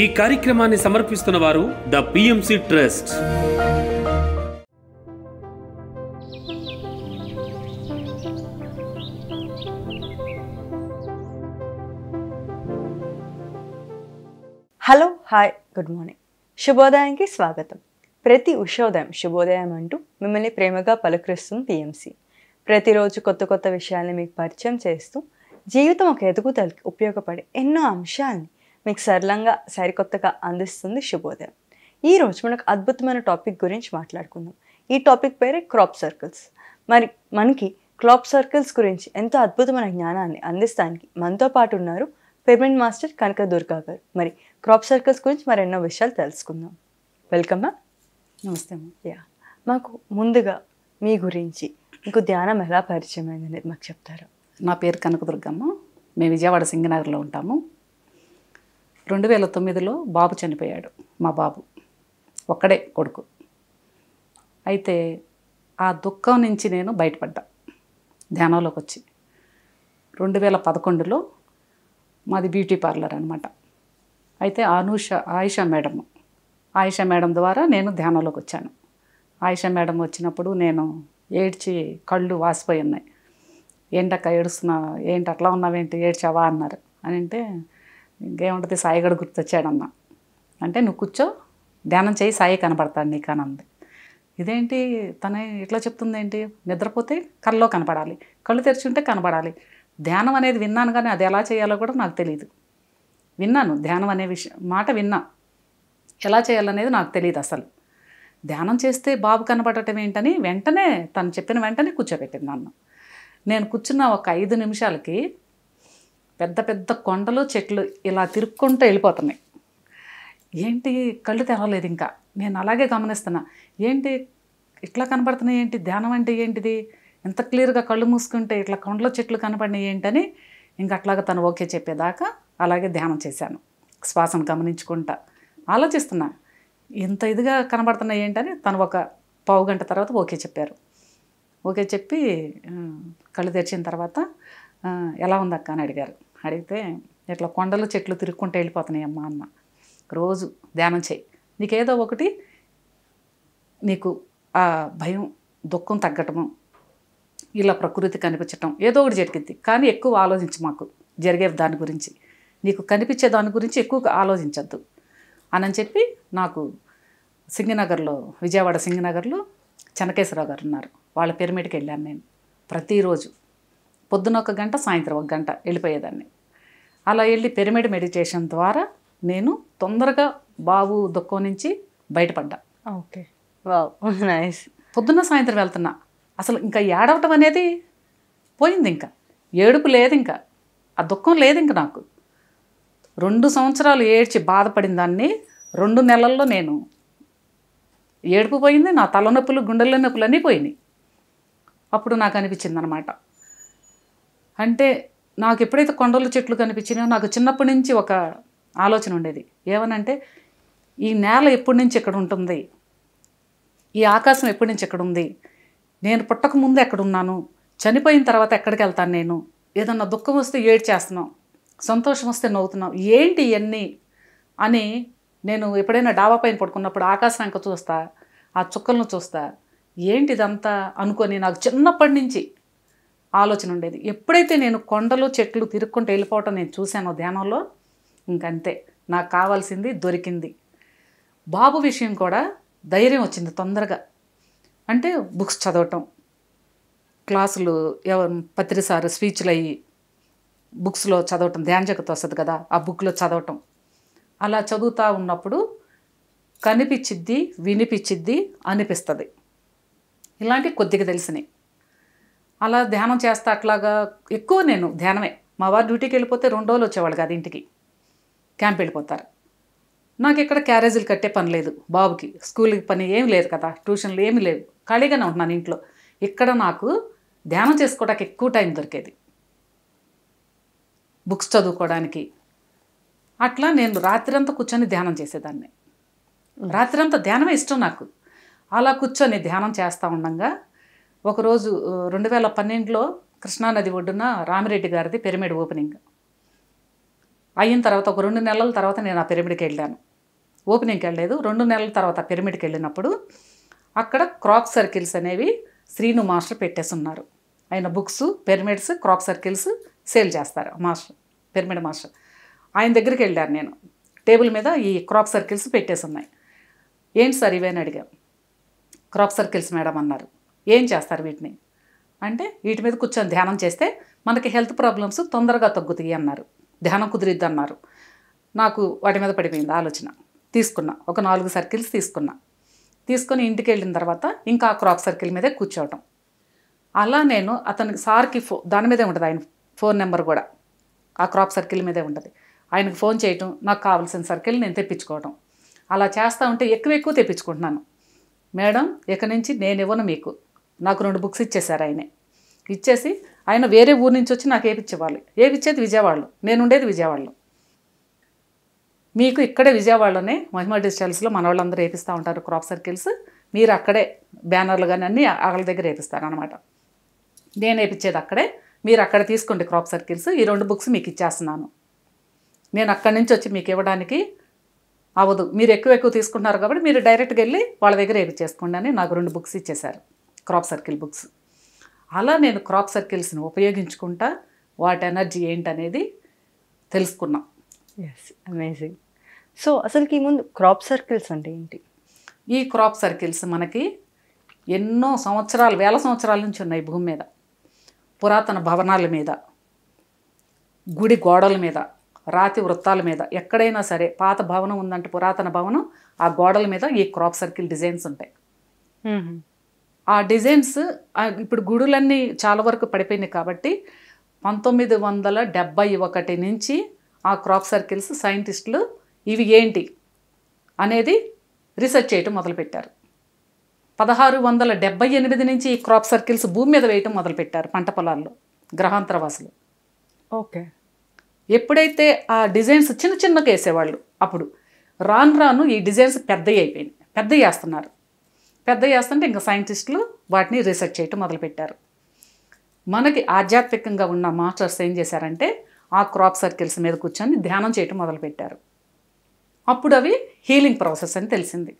ఈ కార్యక్రమాన్ని సమర్పిస్తున్న వారు the PMC trust hello hi good morning శుభోదయానికి స్వాగతం ప్రతి ఉషోదయం శుభోదయం అంటూ మిమ్మల్ని ప్రేమగా పలకరిస్తుంది పిఎంసి ప్రతిరోజు కొత్త కొత్త విషయాల్ని మీకు పరిచయం చేస్తూ జీవితం ఒక ఎదుగుదలకి ఉపయోగపడే ఎన్నో అంశాలని మీకు సరళంగా సరికొత్తగా అందిస్తుంది శుభోదయం ఈరోజు మనకు అద్భుతమైన టాపిక్ గురించి మాట్లాడుకుందాం ఈ టాపిక్ పేరే క్రాప్ సర్కిల్స్ మరి మనకి క్రాప్ సర్కిల్స్ గురించి ఎంతో అద్భుతమైన జ్ఞానాన్ని అందిస్తానికి మనతో పాటు ఉన్నారు పేమెంట్ మాస్టర్ కనక దుర్గా గారు మరి క్రాప్ సర్కిల్స్ గురించి మరెన్నో విషయాలు తెలుసుకుందాం వెల్కమ్ మ్యామ్ నమస్తే మ్యామ్ యా మాకు ముందుగా మీ గురించి మీకు ధ్యానం ఎలా పరిచయం అయింది అనేది మాకు చెప్తారు నా పేరు కనకదుర్గమ్మ మేము విజయవాడ సింగనగర్లో ఉంటాము రెండు వేల తొమ్మిదిలో బాబు చనిపోయాడు మా బాబు ఒక్కడే కొడుకు అయితే ఆ దుఃఖం నుంచి నేను బయటపడ్డా ధ్యానంలోకి వచ్చి రెండు వేల పదకొండులో మాది బ్యూటీ పార్లర్ అనమాట అయితే అనూష ఆయిషా మేడం ఆయిషా మేడం ద్వారా నేను ధ్యానంలోకి వచ్చాను ఆయిషా మేడం వచ్చినప్పుడు నేను ఏడ్చి కళ్ళు వాసిపోయి ఉన్నాయి ఏంటక్క ఏడుస్తున్నా ఏంటి అట్లా ఉన్నావేంటి ఏడ్చావా అన్నారు అని అంటే ఇంకేముంటుంది సాయిగడు గుర్తొచ్చాడన్న అంటే నువ్వు కూర్చో ధ్యానం చేయి సాయి కనపడతాడు నీకు అనంది ఇదేంటి తన ఇట్లా చెప్తుంది ఏంటి నిద్రపోతే కళ్ళలో కనపడాలి కళ్ళు తెరిచుంటే కనపడాలి ధ్యానం అనేది విన్నాను కానీ అది ఎలా చేయాలో కూడా నాకు తెలియదు విన్నాను ధ్యానం అనే విషయం మాట విన్నా ఎలా చేయాలనేది నాకు తెలియదు అసలు ధ్యానం చేస్తే బాబు కనపడటం ఏంటని వెంటనే తను చెప్పిన వెంటనే కూర్చోబెట్టింది నన్ను నేను కూర్చున్న ఒక ఐదు నిమిషాలకి పెద్ద పెద్ద కొండలు చెట్లు ఇలా తిరుక్కుంటూ వెళ్ళిపోతున్నాయి ఏంటి కళ్ళు తెరవలేదు ఇంకా నేను అలాగే గమనిస్తున్నా ఏంటి ఇట్లా కనపడుతున్నాయి ఏంటి ధ్యానం అంటే ఏంటిది ఎంత క్లియర్గా కళ్ళు మూసుకుంటే ఇట్లా కొండలో చెట్లు కనపడినాయి ఏంటని ఇంకా అట్లాగా తను ఓకే చెప్పేదాకా అలాగే ధ్యానం చేశాను శ్వాసను గమనించుకుంటా ఆలోచిస్తున్నా ఇంత ఇదిగా కనబడుతున్నాయి ఏంటని తను ఒక పావు గంట తర్వాత ఓకే చెప్పారు ఓకే చెప్పి కళ్ళు తెరిచిన తర్వాత ఎలా ఉందక్క అని అడిగారు అడిగితే ఇట్లా కొండలు చెట్లు తిరుక్కుంటూ వెళ్ళిపోతున్నాయి అమ్మ అన్న రోజు ధ్యానం చేయి నీకేదో ఒకటి నీకు ఆ భయం దుఃఖం తగ్గటము ఇలా ప్రకృతి కనిపించటం ఏదో ఒకటి జరిగింది కానీ ఎక్కువ ఆలోచించు మాకు జరిగే దాని గురించి నీకు కనిపించే దాని గురించి ఎక్కువ ఆలోచించద్దు అని చెప్పి నాకు సింగనగర్లో విజయవాడ సింగనగర్లో చెనకేశ్వరరావు గారు ఉన్నారు వాళ్ళ పిరమిడ్కి వెళ్ళాను నేను ప్రతిరోజు పొద్దున ఒక గంట సాయంత్రం ఒక గంట వెళ్ళిపోయేదాన్ని అలా వెళ్ళి పిరమిడ్ మెడిటేషన్ ద్వారా నేను తొందరగా బాబు దుఃఖం నుంచి బయటపడ్డా ఓకే నైస్ పొద్దున్న సాయంత్రం వెళ్తున్నా అసలు ఇంకా ఏడవటం అనేది పోయింది ఇంకా ఏడుపు లేదు ఇంకా ఆ దుఃఖం లేదు ఇంకా నాకు రెండు సంవత్సరాలు ఏడ్చి బాధపడిన దాన్ని రెండు నెలల్లో నేను ఏడుపు పోయింది నా తలనొప్పులు గుండెల నొప్పులు అన్నీ పోయినాయి అప్పుడు నాకు అనిపించింది అనమాట అంటే నాకు ఎప్పుడైతే కొండలు చెట్లు కనిపించినా నాకు చిన్నప్పటి నుంచి ఒక ఆలోచన ఉండేది ఏమనంటే ఈ నేల ఎప్పటి నుంచి ఇక్కడ ఉంటుంది ఈ ఆకాశం ఎప్పటి నుంచి ఎక్కడ ఉంది నేను పుట్టక ముందు ఎక్కడున్నాను చనిపోయిన తర్వాత ఎక్కడికి వెళ్తాను నేను ఏదన్నా దుఃఖం వస్తే ఏడ్చేస్తున్నాం సంతోషం వస్తే నవ్వుతున్నాం ఏంటి ఇవన్నీ అని నేను ఎప్పుడైనా డాబా పైన పడుకున్నప్పుడు ఆకాశం ఇంకా చూస్తా ఆ చుక్కలను చూస్తా ఏంటిదంతా అనుకొని నాకు చిన్నప్పటి నుంచి ఆలోచన ఉండేది ఎప్పుడైతే నేను కొండలు చెట్లు తిరుక్కుంటూ వెళ్ళిపోవటం నేను చూశానో ధ్యానంలో ఇంకంతే నాకు కావాల్సింది దొరికింది బాబు విషయం కూడా ధైర్యం వచ్చింది తొందరగా అంటే బుక్స్ చదవటం క్లాసులు ఎవరు సార్ స్పీచ్లు అయ్యి బుక్స్లో చదవటం ధ్యాన జగత్ వస్తుంది కదా ఆ బుక్లో చదవటం అలా చదువుతూ ఉన్నప్పుడు కనిపించిద్ది వినిపించిద్ది అనిపిస్తుంది ఇలాంటి కొద్దిగా తెలిసినాయి అలా ధ్యానం చేస్తా అట్లాగా ఎక్కువ నేను ధ్యానమే మా వారు డ్యూటీకి వెళ్ళిపోతే రెండు రోజులు వచ్చేవాళ్ళు కాదు ఇంటికి క్యాంప్ వెళ్ళిపోతారు నాకు ఇక్కడ క్యారేజీలు కట్టే పని లేదు బాబుకి స్కూల్కి పని ఏమి లేదు కదా ట్యూషన్లు ఏమి లేవు ఖాళీగానే ఉంటున్నాను ఇంట్లో ఇక్కడ నాకు ధ్యానం చేసుకోవడానికి ఎక్కువ టైం దొరికేది బుక్స్ చదువుకోవడానికి అట్లా నేను రాత్రంతా కూర్చొని ధ్యానం చేసేదాన్ని రాత్రంతా ధ్యానమే ఇష్టం నాకు అలా కూర్చొని ధ్యానం చేస్తూ ఉండగా ఒకరోజు రెండు వేల పన్నెండులో కృష్ణానది ఒడ్డున రామిరెడ్డి గారిది పిరమిడ్ ఓపెనింగ్ అయిన తర్వాత ఒక రెండు నెలల తర్వాత నేను ఆ పిరమిడ్కి వెళ్ళాను ఓపెనింగ్కి వెళ్ళలేదు రెండు నెలల తర్వాత పిరమిడ్కి వెళ్ళినప్పుడు అక్కడ క్రాప్ సర్కిల్స్ అనేవి శ్రీను మాస్టర్ పెట్టేస్తున్నారు ఆయన books pyramids crop circles sale చేస్తారు మాస్టర్ పిరమిడ్ మాస్టర్ ఆయన దగ్గరికి వెళ్ళాను నేను టేబుల్ మీద ఈ క్రాప్ సర్కిల్స్ పెట్టేసి ఉన్నాయి ఏంటి సార్ ఇవేని అడిగాం క్రాప్ సర్కిల్స్ మేడం అన్నారు ఏం చేస్తారు వీటిని అంటే వీటి మీద కూర్చొని ధ్యానం చేస్తే మనకి హెల్త్ ప్రాబ్లమ్స్ తొందరగా తగ్గుతాయి అన్నారు ధ్యానం కుదిరిద్ది అన్నారు నాకు వాటి మీద పడిపోయింది ఆలోచన తీసుకున్నా ఒక నాలుగు సర్కిల్స్ తీసుకున్నా తీసుకొని ఇంటికి వెళ్ళిన తర్వాత ఇంకా ఆ క్రాప్ సర్కిల్ మీదే కూర్చోవటం అలా నేను అతనికి సార్కి ఫో దాని మీదే ఉంటుంది ఆయన ఫోన్ నెంబర్ కూడా ఆ క్రాప్ సర్కిల్ మీదే ఉంటుంది ఆయనకు ఫోన్ చేయటం నాకు కావాల్సిన సర్కిల్ నేను తెప్పించుకోవటం అలా చేస్తూ ఉంటే ఎక్కువ ఎక్కువ తెప్పించుకుంటున్నాను మేడం ఇక నుంచి నేను ఇవ్వను మీకు నాకు రెండు బుక్స్ ఇచ్చేశారు ఆయనే ఇచ్చేసి ఆయన వేరే ఊరు నుంచి వచ్చి నాకు ఏపిచ్చేవాళ్ళు ఏపిచ్చేది విజయవాడలో నేను ఉండేది విజయవాడలో మీకు ఇక్కడే విజయవాడలోనే మహిమా డిజిటల్స్లో మన వాళ్ళందరూ వేపిస్తూ ఉంటారు క్రాప్ సర్కిల్స్ మీరు అక్కడే బ్యానర్లు కానీ అన్నీ అగల దగ్గర వేపిస్తారు అనమాట నేను వేపించేది అక్కడే మీరు అక్కడ తీసుకోండి క్రాప్ సర్కిల్స్ ఈ రెండు బుక్స్ మీకు ఇచ్చేస్తున్నాను నేను అక్కడి నుంచి వచ్చి మీకు ఇవ్వడానికి అవ్వదు మీరు ఎక్కువ ఎక్కువ తీసుకుంటున్నారు కాబట్టి మీరు డైరెక్ట్గా వెళ్ళి వాళ్ళ దగ్గర చేసుకోండి అని నాకు రెండు బుక్స్ ఇచ్చేశారు క్రాప్ సర్కిల్ బుక్స్ అలా నేను క్రాప్ సర్కిల్స్ని ఉపయోగించుకుంటా వాటి ఎనర్జీ ఏంటనేది తెలుసుకున్నాం ఎస్ అమేజింగ్ సో అసలుకి ముందు క్రాప్ సర్కిల్స్ అంటే ఏంటి ఈ క్రాప్ సర్కిల్స్ మనకి ఎన్నో సంవత్సరాలు వేల సంవత్సరాల నుంచి ఉన్నాయి భూమి మీద పురాతన భవనాల మీద గుడి గోడల మీద రాతి వృత్తాల మీద ఎక్కడైనా సరే పాత భవనం ఉందంటే పురాతన భవనం ఆ గోడల మీద ఈ క్రాప్ సర్కిల్ డిజైన్స్ ఉంటాయి ఆ డిజైన్స్ ఇప్పుడు గుడులన్నీ చాలా వరకు పడిపోయినాయి కాబట్టి పంతొమ్మిది వందల డెబ్బై ఒకటి నుంచి ఆ క్రాప్ సర్కిల్స్ సైంటిస్టులు ఇవి ఏంటి అనేది రీసెర్చ్ చేయటం మొదలుపెట్టారు పదహారు వందల డెబ్బై ఎనిమిది నుంచి ఈ క్రాప్ సర్కిల్స్ భూమి మీద వేయటం మొదలుపెట్టారు పంట పొలాల్లో గ్రహాంతరవాసులు ఓకే ఎప్పుడైతే ఆ డిజైన్స్ చిన్న చిన్నగా వేసేవాళ్ళు అప్పుడు రాను రాను ఈ డిజైన్స్ పెద్దవి అయిపోయినాయి పెద్ద వేస్తున్నారు పెద్ద చేస్తుంటే ఇంకా సైంటిస్టులు వాటిని రీసెర్చ్ చేయటం మొదలుపెట్టారు మనకి ఆధ్యాత్మికంగా ఉన్న మాస్టర్స్ ఏం చేశారంటే ఆ క్రాప్ సర్కిల్స్ మీద కూర్చొని ధ్యానం చేయటం మొదలుపెట్టారు అప్పుడు అవి హీలింగ్ ప్రాసెస్ అని తెలిసింది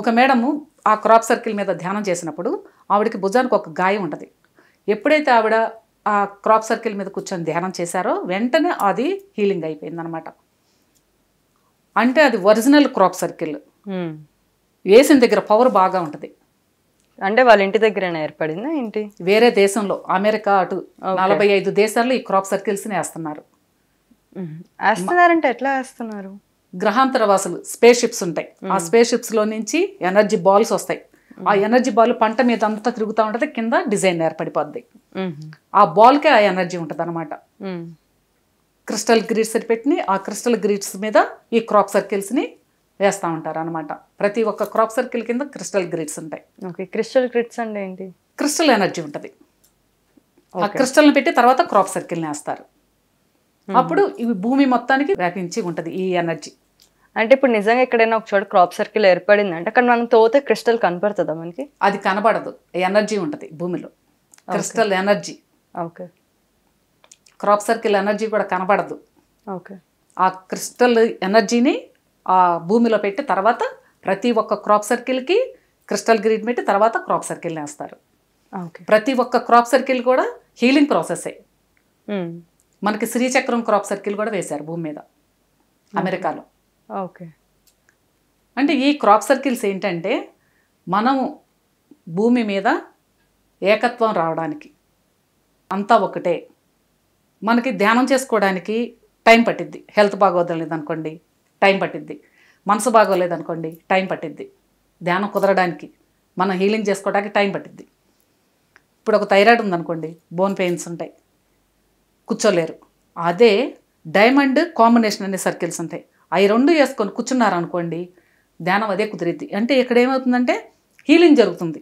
ఒక మేడము ఆ క్రాప్ సర్కిల్ మీద ధ్యానం చేసినప్పుడు ఆవిడకి భుజానికి ఒక గాయం ఉంటుంది ఎప్పుడైతే ఆవిడ ఆ క్రాప్ సర్కిల్ మీద కూర్చొని ధ్యానం చేశారో వెంటనే అది హీలింగ్ అయిపోయిందనమాట అంటే అది ఒరిజినల్ క్రాప్ సర్కిల్ వేసిన దగ్గర పవర్ బాగా ఉంటుంది అంటే వాళ్ళ ఇంటి దగ్గర ఏర్పడిందా ఏంటి వేరే దేశంలో అమెరికా అటు నలభై ఐదు దేశాల్లో ఈ క్రాప్ సర్కిల్స్ని వేస్తున్నారు వేస్తున్నారంటే ఎట్లా వేస్తున్నారు గ్రహాంతర వాసులు స్పేస్ షిప్స్ ఉంటాయి ఆ స్పేస్ షిప్స్లో నుంచి ఎనర్జీ బాల్స్ వస్తాయి ఆ ఎనర్జీ బాల్ పంట మీద అంతా తిరుగుతూ ఉంటుంది కింద డిజైన్ ఏర్పడిపోద్ది ఆ బాల్కే ఆ ఎనర్జీ ఉంటుంది అనమాట క్రిస్టల్ గ్రిడ్స్ అని ఆ క్రిస్టల్ గ్రిడ్స్ మీద ఈ క్రాప్ సర్కిల్స్ని వేస్తూ ఉంటారు అనమాట ప్రతి ఒక్క క్రాప్ సర్కిల్ కింద క్రిస్టల్ గ్రిడ్స్ ఉంటాయి ఓకే క్రిస్టల్ గ్రిడ్స్ అంటే ఏంటి క్రిస్టల్ ఎనర్జీ ఉంటుంది ఆ క్రిస్టల్ని పెట్టి తర్వాత క్రాప్ సర్కిల్ని వేస్తారు అప్పుడు ఇవి భూమి మొత్తానికి వ్యాపించి ఉంటుంది ఈ ఎనర్జీ అంటే ఇప్పుడు నిజంగా ఎక్కడైనా ఒక చోట క్రాప్ సర్కిల్ ఏర్పడింది అంటే అక్కడ మనం తోతే క్రిస్టల్ కనపడుతుందా మనకి అది కనబడదు ఎనర్జీ ఉంటుంది భూమిలో crystal energy okay crop circle energy కూడా కనబడదు ఓకే ఆ క్రిస్టల్ ఎనర్జీని ఆ భూమిలో పెట్టి తర్వాత ప్రతి ఒక్క క్రాప్ సర్కిల్కి క్రిస్టల్ గ్రీడ్ పెట్టి తర్వాత క్రాప్ సర్కిల్ వేస్తారు ప్రతి ఒక్క క్రాప్ సర్కిల్ కూడా హీలింగ్ ప్రాసెసే మనకి శ్రీచక్రం క్రాప్ సర్కిల్ కూడా వేశారు భూమి మీద అమెరికాలో ఓకే అంటే ఈ క్రాప్ సర్కిల్స్ ఏంటంటే మనము భూమి మీద ఏకత్వం రావడానికి అంతా ఒకటే మనకి ధ్యానం చేసుకోవడానికి టైం పట్టిద్ది హెల్త్ బాగోదలేదనుకోండి టైం పట్టిద్ది మనసు బాగోలేదనుకోండి టైం పట్టిద్ది ధ్యానం కుదరడానికి మనం హీలింగ్ చేసుకోవడానికి టైం పట్టిద్ది ఇప్పుడు ఒక థైరాయిడ్ ఉందనుకోండి బోన్ పెయిన్స్ ఉంటాయి కూర్చోలేరు అదే డైమండ్ కాంబినేషన్ అనే సర్కిల్స్ ఉంటాయి అవి రెండు వేసుకొని కూర్చున్నారనుకోండి ధ్యానం అదే కుదిరిద్ది అంటే ఇక్కడ ఏమవుతుందంటే హీలింగ్ జరుగుతుంది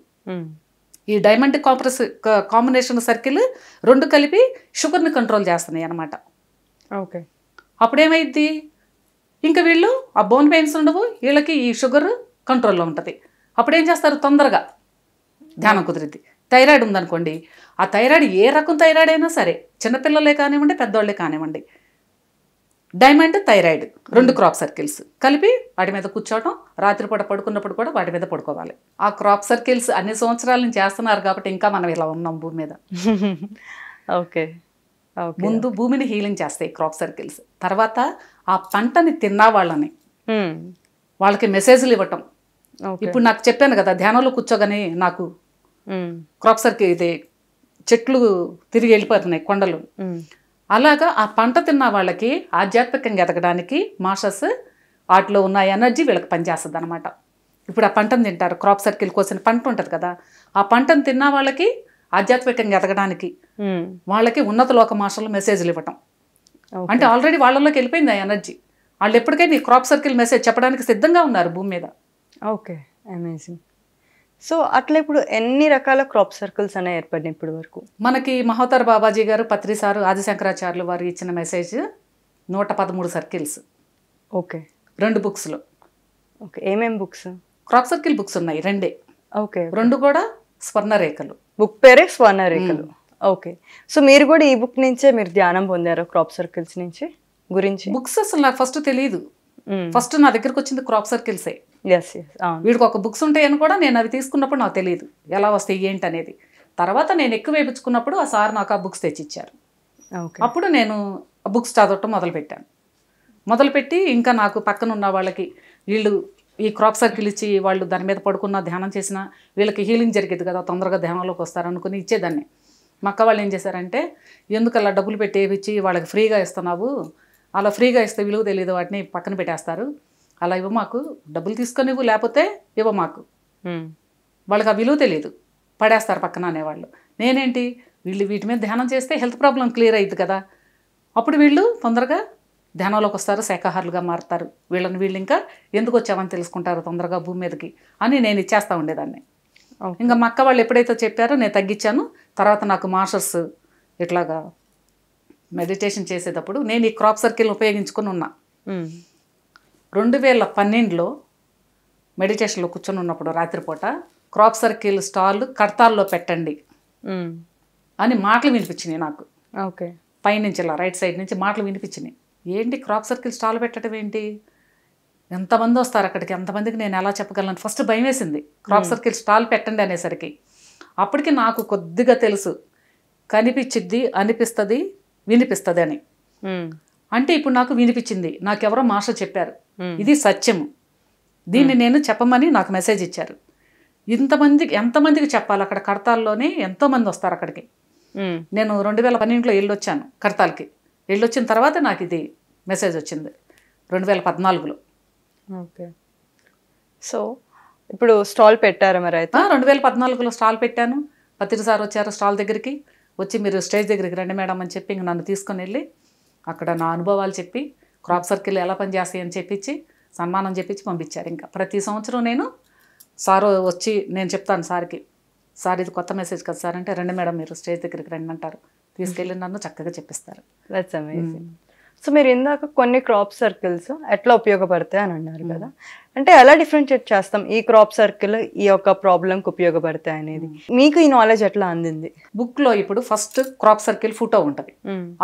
ఈ డైమండ్ కాంప్రెస్ కాంబినేషన్ సర్కిల్ రెండు కలిపి షుగర్ని కంట్రోల్ చేస్తున్నాయి అనమాట ఓకే అప్పుడేమైద్ది ఇంకా వీళ్ళు ఆ బోన్ పెయిన్స్ ఉండవు వీళ్ళకి ఈ షుగర్ కంట్రోల్లో ఉంటుంది అప్పుడు ఏం చేస్తారు తొందరగా ధ్యానం కుదిరింది థైరాయిడ్ ఉందనుకోండి ఆ థైరాయిడ్ ఏ రకం థైరాయిడ్ అయినా సరే చిన్నపిల్లలే కానివ్వండి పెద్దవాళ్ళే కానివ్వండి డైమండ్ థైరాయిడ్ రెండు క్రాప్ hmm. సర్కిల్స్ కలిపి వాటి మీద కూర్చోవడం రాత్రిపూట పడుకున్నప్పుడు కూడా వాటి మీద పడుకోవాలి ఆ క్రాప్ సర్కిల్స్ అన్ని సంవత్సరాల నుంచి చేస్తున్నారు కాబట్టి ఇంకా మనం ఇలా ఉన్నాం భూమి మీద ఓకే ముందు భూమిని హీలింగ్ చేస్తాయి క్రాప్ సర్కిల్స్ తర్వాత ఆ పంటని తిన్నా వాళ్ళని వాళ్ళకి మెసేజ్లు ఇవ్వటం ఇప్పుడు నాకు చెప్పాను కదా ధ్యానంలో కూర్చోగానే నాకు క్రాప్సర్కి ఇది చెట్లు తిరిగి వెళ్ళిపోతున్నాయి కొండలు అలాగా ఆ పంట తిన్న వాళ్ళకి ఆధ్యాత్మికంగా ఎదగడానికి మాస్టర్స్ వాటిలో ఉన్న ఎనర్జీ వీళ్ళకి పనిచేస్తుంది అనమాట ఇప్పుడు ఆ పంటను తింటారు క్రాప్ సర్కిల్ కోసిన పంట ఉంటుంది కదా ఆ పంటను తిన్న వాళ్ళకి ఆధ్యాత్మికంగా ఎదగడానికి వాళ్ళకి ఉన్నత లోక మాస్టర్లు మెసేజ్లు ఇవ్వటం అంటే ఆల్రెడీ వాళ్ళలోకి వెళ్ళిపోయింది ఆ ఎనర్జీ వాళ్ళు ఎప్పటికైనా ఈ క్రాప్ సర్కిల్ మెసేజ్ చెప్పడానికి సిద్ధంగా ఉన్నారు భూమి మీద ఓకే అమేజింగ్ సో అట్లా ఇప్పుడు ఎన్ని రకాల క్రాప్ సర్కిల్స్ అనేవి ఏర్పడినాయి ఇప్పుడు వరకు మనకి మహోతర్ బాబాజీ గారు పత్రి సారు ఆదిశంకరాచార్యులు వారు ఇచ్చిన మెసేజ్ నూట పదమూడు సర్కిల్స్ ఓకే రెండు బుక్స్లో ఓకే ఏమేం బుక్స్ క్రాప్ సర్కిల్ బుక్స్ ఉన్నాయి రెండే ఓకే రెండు కూడా స్వర్ణరేఖలు బుక్ పేరే స్వర్ణరేఖలు ఓకే సో మీరు కూడా ఈ బుక్ నుంచే మీరు ధ్యానం పొందారు క్రాప్ సర్కిల్స్ నుంచి గురించి బుక్స్ అసలు నాకు ఫస్ట్ తెలియదు ఫస్ట్ నా దగ్గరకు వచ్చింది క్రాప్ సర్కిల్సే ఎస్ ఎస్ వీడికి ఒక బుక్స్ ఉంటాయని కూడా నేను అవి తీసుకున్నప్పుడు నాకు తెలియదు ఎలా వస్తాయి ఏంటి అనేది తర్వాత నేను ఎక్కువ వేయించుకున్నప్పుడు ఆ సార్ నాకు ఆ బుక్స్ తెచ్చిచ్చారు అప్పుడు నేను బుక్స్ చదవటం మొదలుపెట్టాను మొదలుపెట్టి ఇంకా నాకు పక్కన ఉన్న వాళ్ళకి వీళ్ళు ఈ క్రాప్ సర్కిల్ ఇచ్చి వాళ్ళు దాని మీద పడుకున్న ధ్యానం చేసినా వీళ్ళకి హీలింగ్ జరిగేది కదా తొందరగా ధ్యానంలోకి వస్తారనుకుని ఇచ్చేదాన్ని మా అక్క వాళ్ళు ఏం చేశారంటే ఎందుకలా డబ్బులు పెట్టి ఇచ్చి వాళ్ళకి ఫ్రీగా ఇస్తున్నావు అలా ఫ్రీగా ఇస్తే విలువ తెలియదు వాటిని పక్కన పెట్టేస్తారు అలా ఇవ్వ మాకు డబ్బులు తీసుకొని ఇవ్వు లేకపోతే ఇవ్వ మాకు వాళ్ళకి ఆ విలువ తెలియదు పడేస్తారు పక్కన అనేవాళ్ళు నేనేంటి వీళ్ళు వీటి మీద ధ్యానం చేస్తే హెల్త్ ప్రాబ్లం క్లియర్ అయ్యింది కదా అప్పుడు వీళ్ళు తొందరగా ధ్యానంలోకి వస్తారు శాఖాహారులుగా మారుతారు వీళ్ళని వీళ్ళు ఇంకా ఎందుకు వచ్చామని తెలుసుకుంటారు తొందరగా భూమి మీదకి అని నేను ఇచ్చేస్తూ ఉండేదాన్ని ఇంకా మా అక్క వాళ్ళు ఎప్పుడైతే చెప్పారో నేను తగ్గించాను తర్వాత నాకు మాస్టర్స్ ఇట్లాగా మెడిటేషన్ చేసేటప్పుడు నేను ఈ క్రాప్ సర్కిల్ని ఉపయోగించుకొని ఉన్నా రెండు వేల పన్నెండులో మెడిటేషన్లో కూర్చొని ఉన్నప్పుడు రాత్రిపూట క్రాప్ సర్కిల్ స్టాల్ కడతాల్లో పెట్టండి అని మాటలు వినిపించినాయి నాకు ఓకే పైనుంచి ఇలా రైట్ సైడ్ నుంచి మాటలు వినిపించినాయి ఏంటి క్రాప్ సర్కిల్ స్టాల్ పెట్టడం ఏంటి ఎంతమంది వస్తారు అక్కడికి ఎంతమందికి నేను ఎలా చెప్పగలను ఫస్ట్ భయం వేసింది క్రాప్ సర్కిల్ స్టాల్ పెట్టండి అనేసరికి అప్పటికి నాకు కొద్దిగా తెలుసు కనిపించిద్ది అనిపిస్తుంది వినిపిస్తుంది అని అంటే ఇప్పుడు నాకు వినిపించింది నాకెవరో మాస్టర్ చెప్పారు ఇది సత్యము దీన్ని నేను చెప్పమని నాకు మెసేజ్ ఇచ్చారు ఇంతమందికి ఎంతమందికి చెప్పాలి అక్కడ కడతాల్లోనే ఎంతోమంది వస్తారు అక్కడికి నేను రెండు వేల పన్నెండులో వెళ్ళొచ్చాను కడతాల్కి వెళ్ళొచ్చిన తర్వాత నాకు ఇది మెసేజ్ వచ్చింది రెండు వేల పద్నాలుగులో ఓకే సో ఇప్పుడు స్టాల్ పెట్టారు మరి అయితే రెండు వేల పద్నాలుగులో స్టాల్ పెట్టాను పత్రిక సార్ వచ్చారు స్టాల్ దగ్గరికి వచ్చి మీరు స్టేజ్ దగ్గరికి రండి మేడం అని చెప్పి ఇంక నన్ను తీసుకొని వెళ్ళి అక్కడ నా అనుభవాలు చెప్పి క్రాప్ సర్కిల్ ఎలా పనిచేస్తాయి అని చెప్పించి సన్మానం చెప్పించి పంపించారు ఇంకా ప్రతి సంవత్సరం నేను సారు వచ్చి నేను చెప్తాను సార్కి సార్ ఇది కొత్త మెసేజ్ కదా సార్ అంటే రండి మేడం మీరు స్టేజ్ దగ్గరికి రండి అంటారు తీసుకెళ్ళి నన్ను చక్కగా చెప్పిస్తారు సో మీరు ఇందాక కొన్ని క్రాప్ సర్కిల్స్ ఎట్లా ఉపయోగపడతాయి అని అన్నారు కదా అంటే ఎలా డిఫరెన్షియేట్ చేస్తాం ఈ క్రాప్ సర్కిల్ ఈ యొక్క ప్రాబ్లంకి ఉపయోగపడతాయి అనేది మీకు ఈ నాలెడ్జ్ ఎట్లా అందింది బుక్లో ఇప్పుడు ఫస్ట్ క్రాప్ సర్కిల్ ఫోటో ఉంటుంది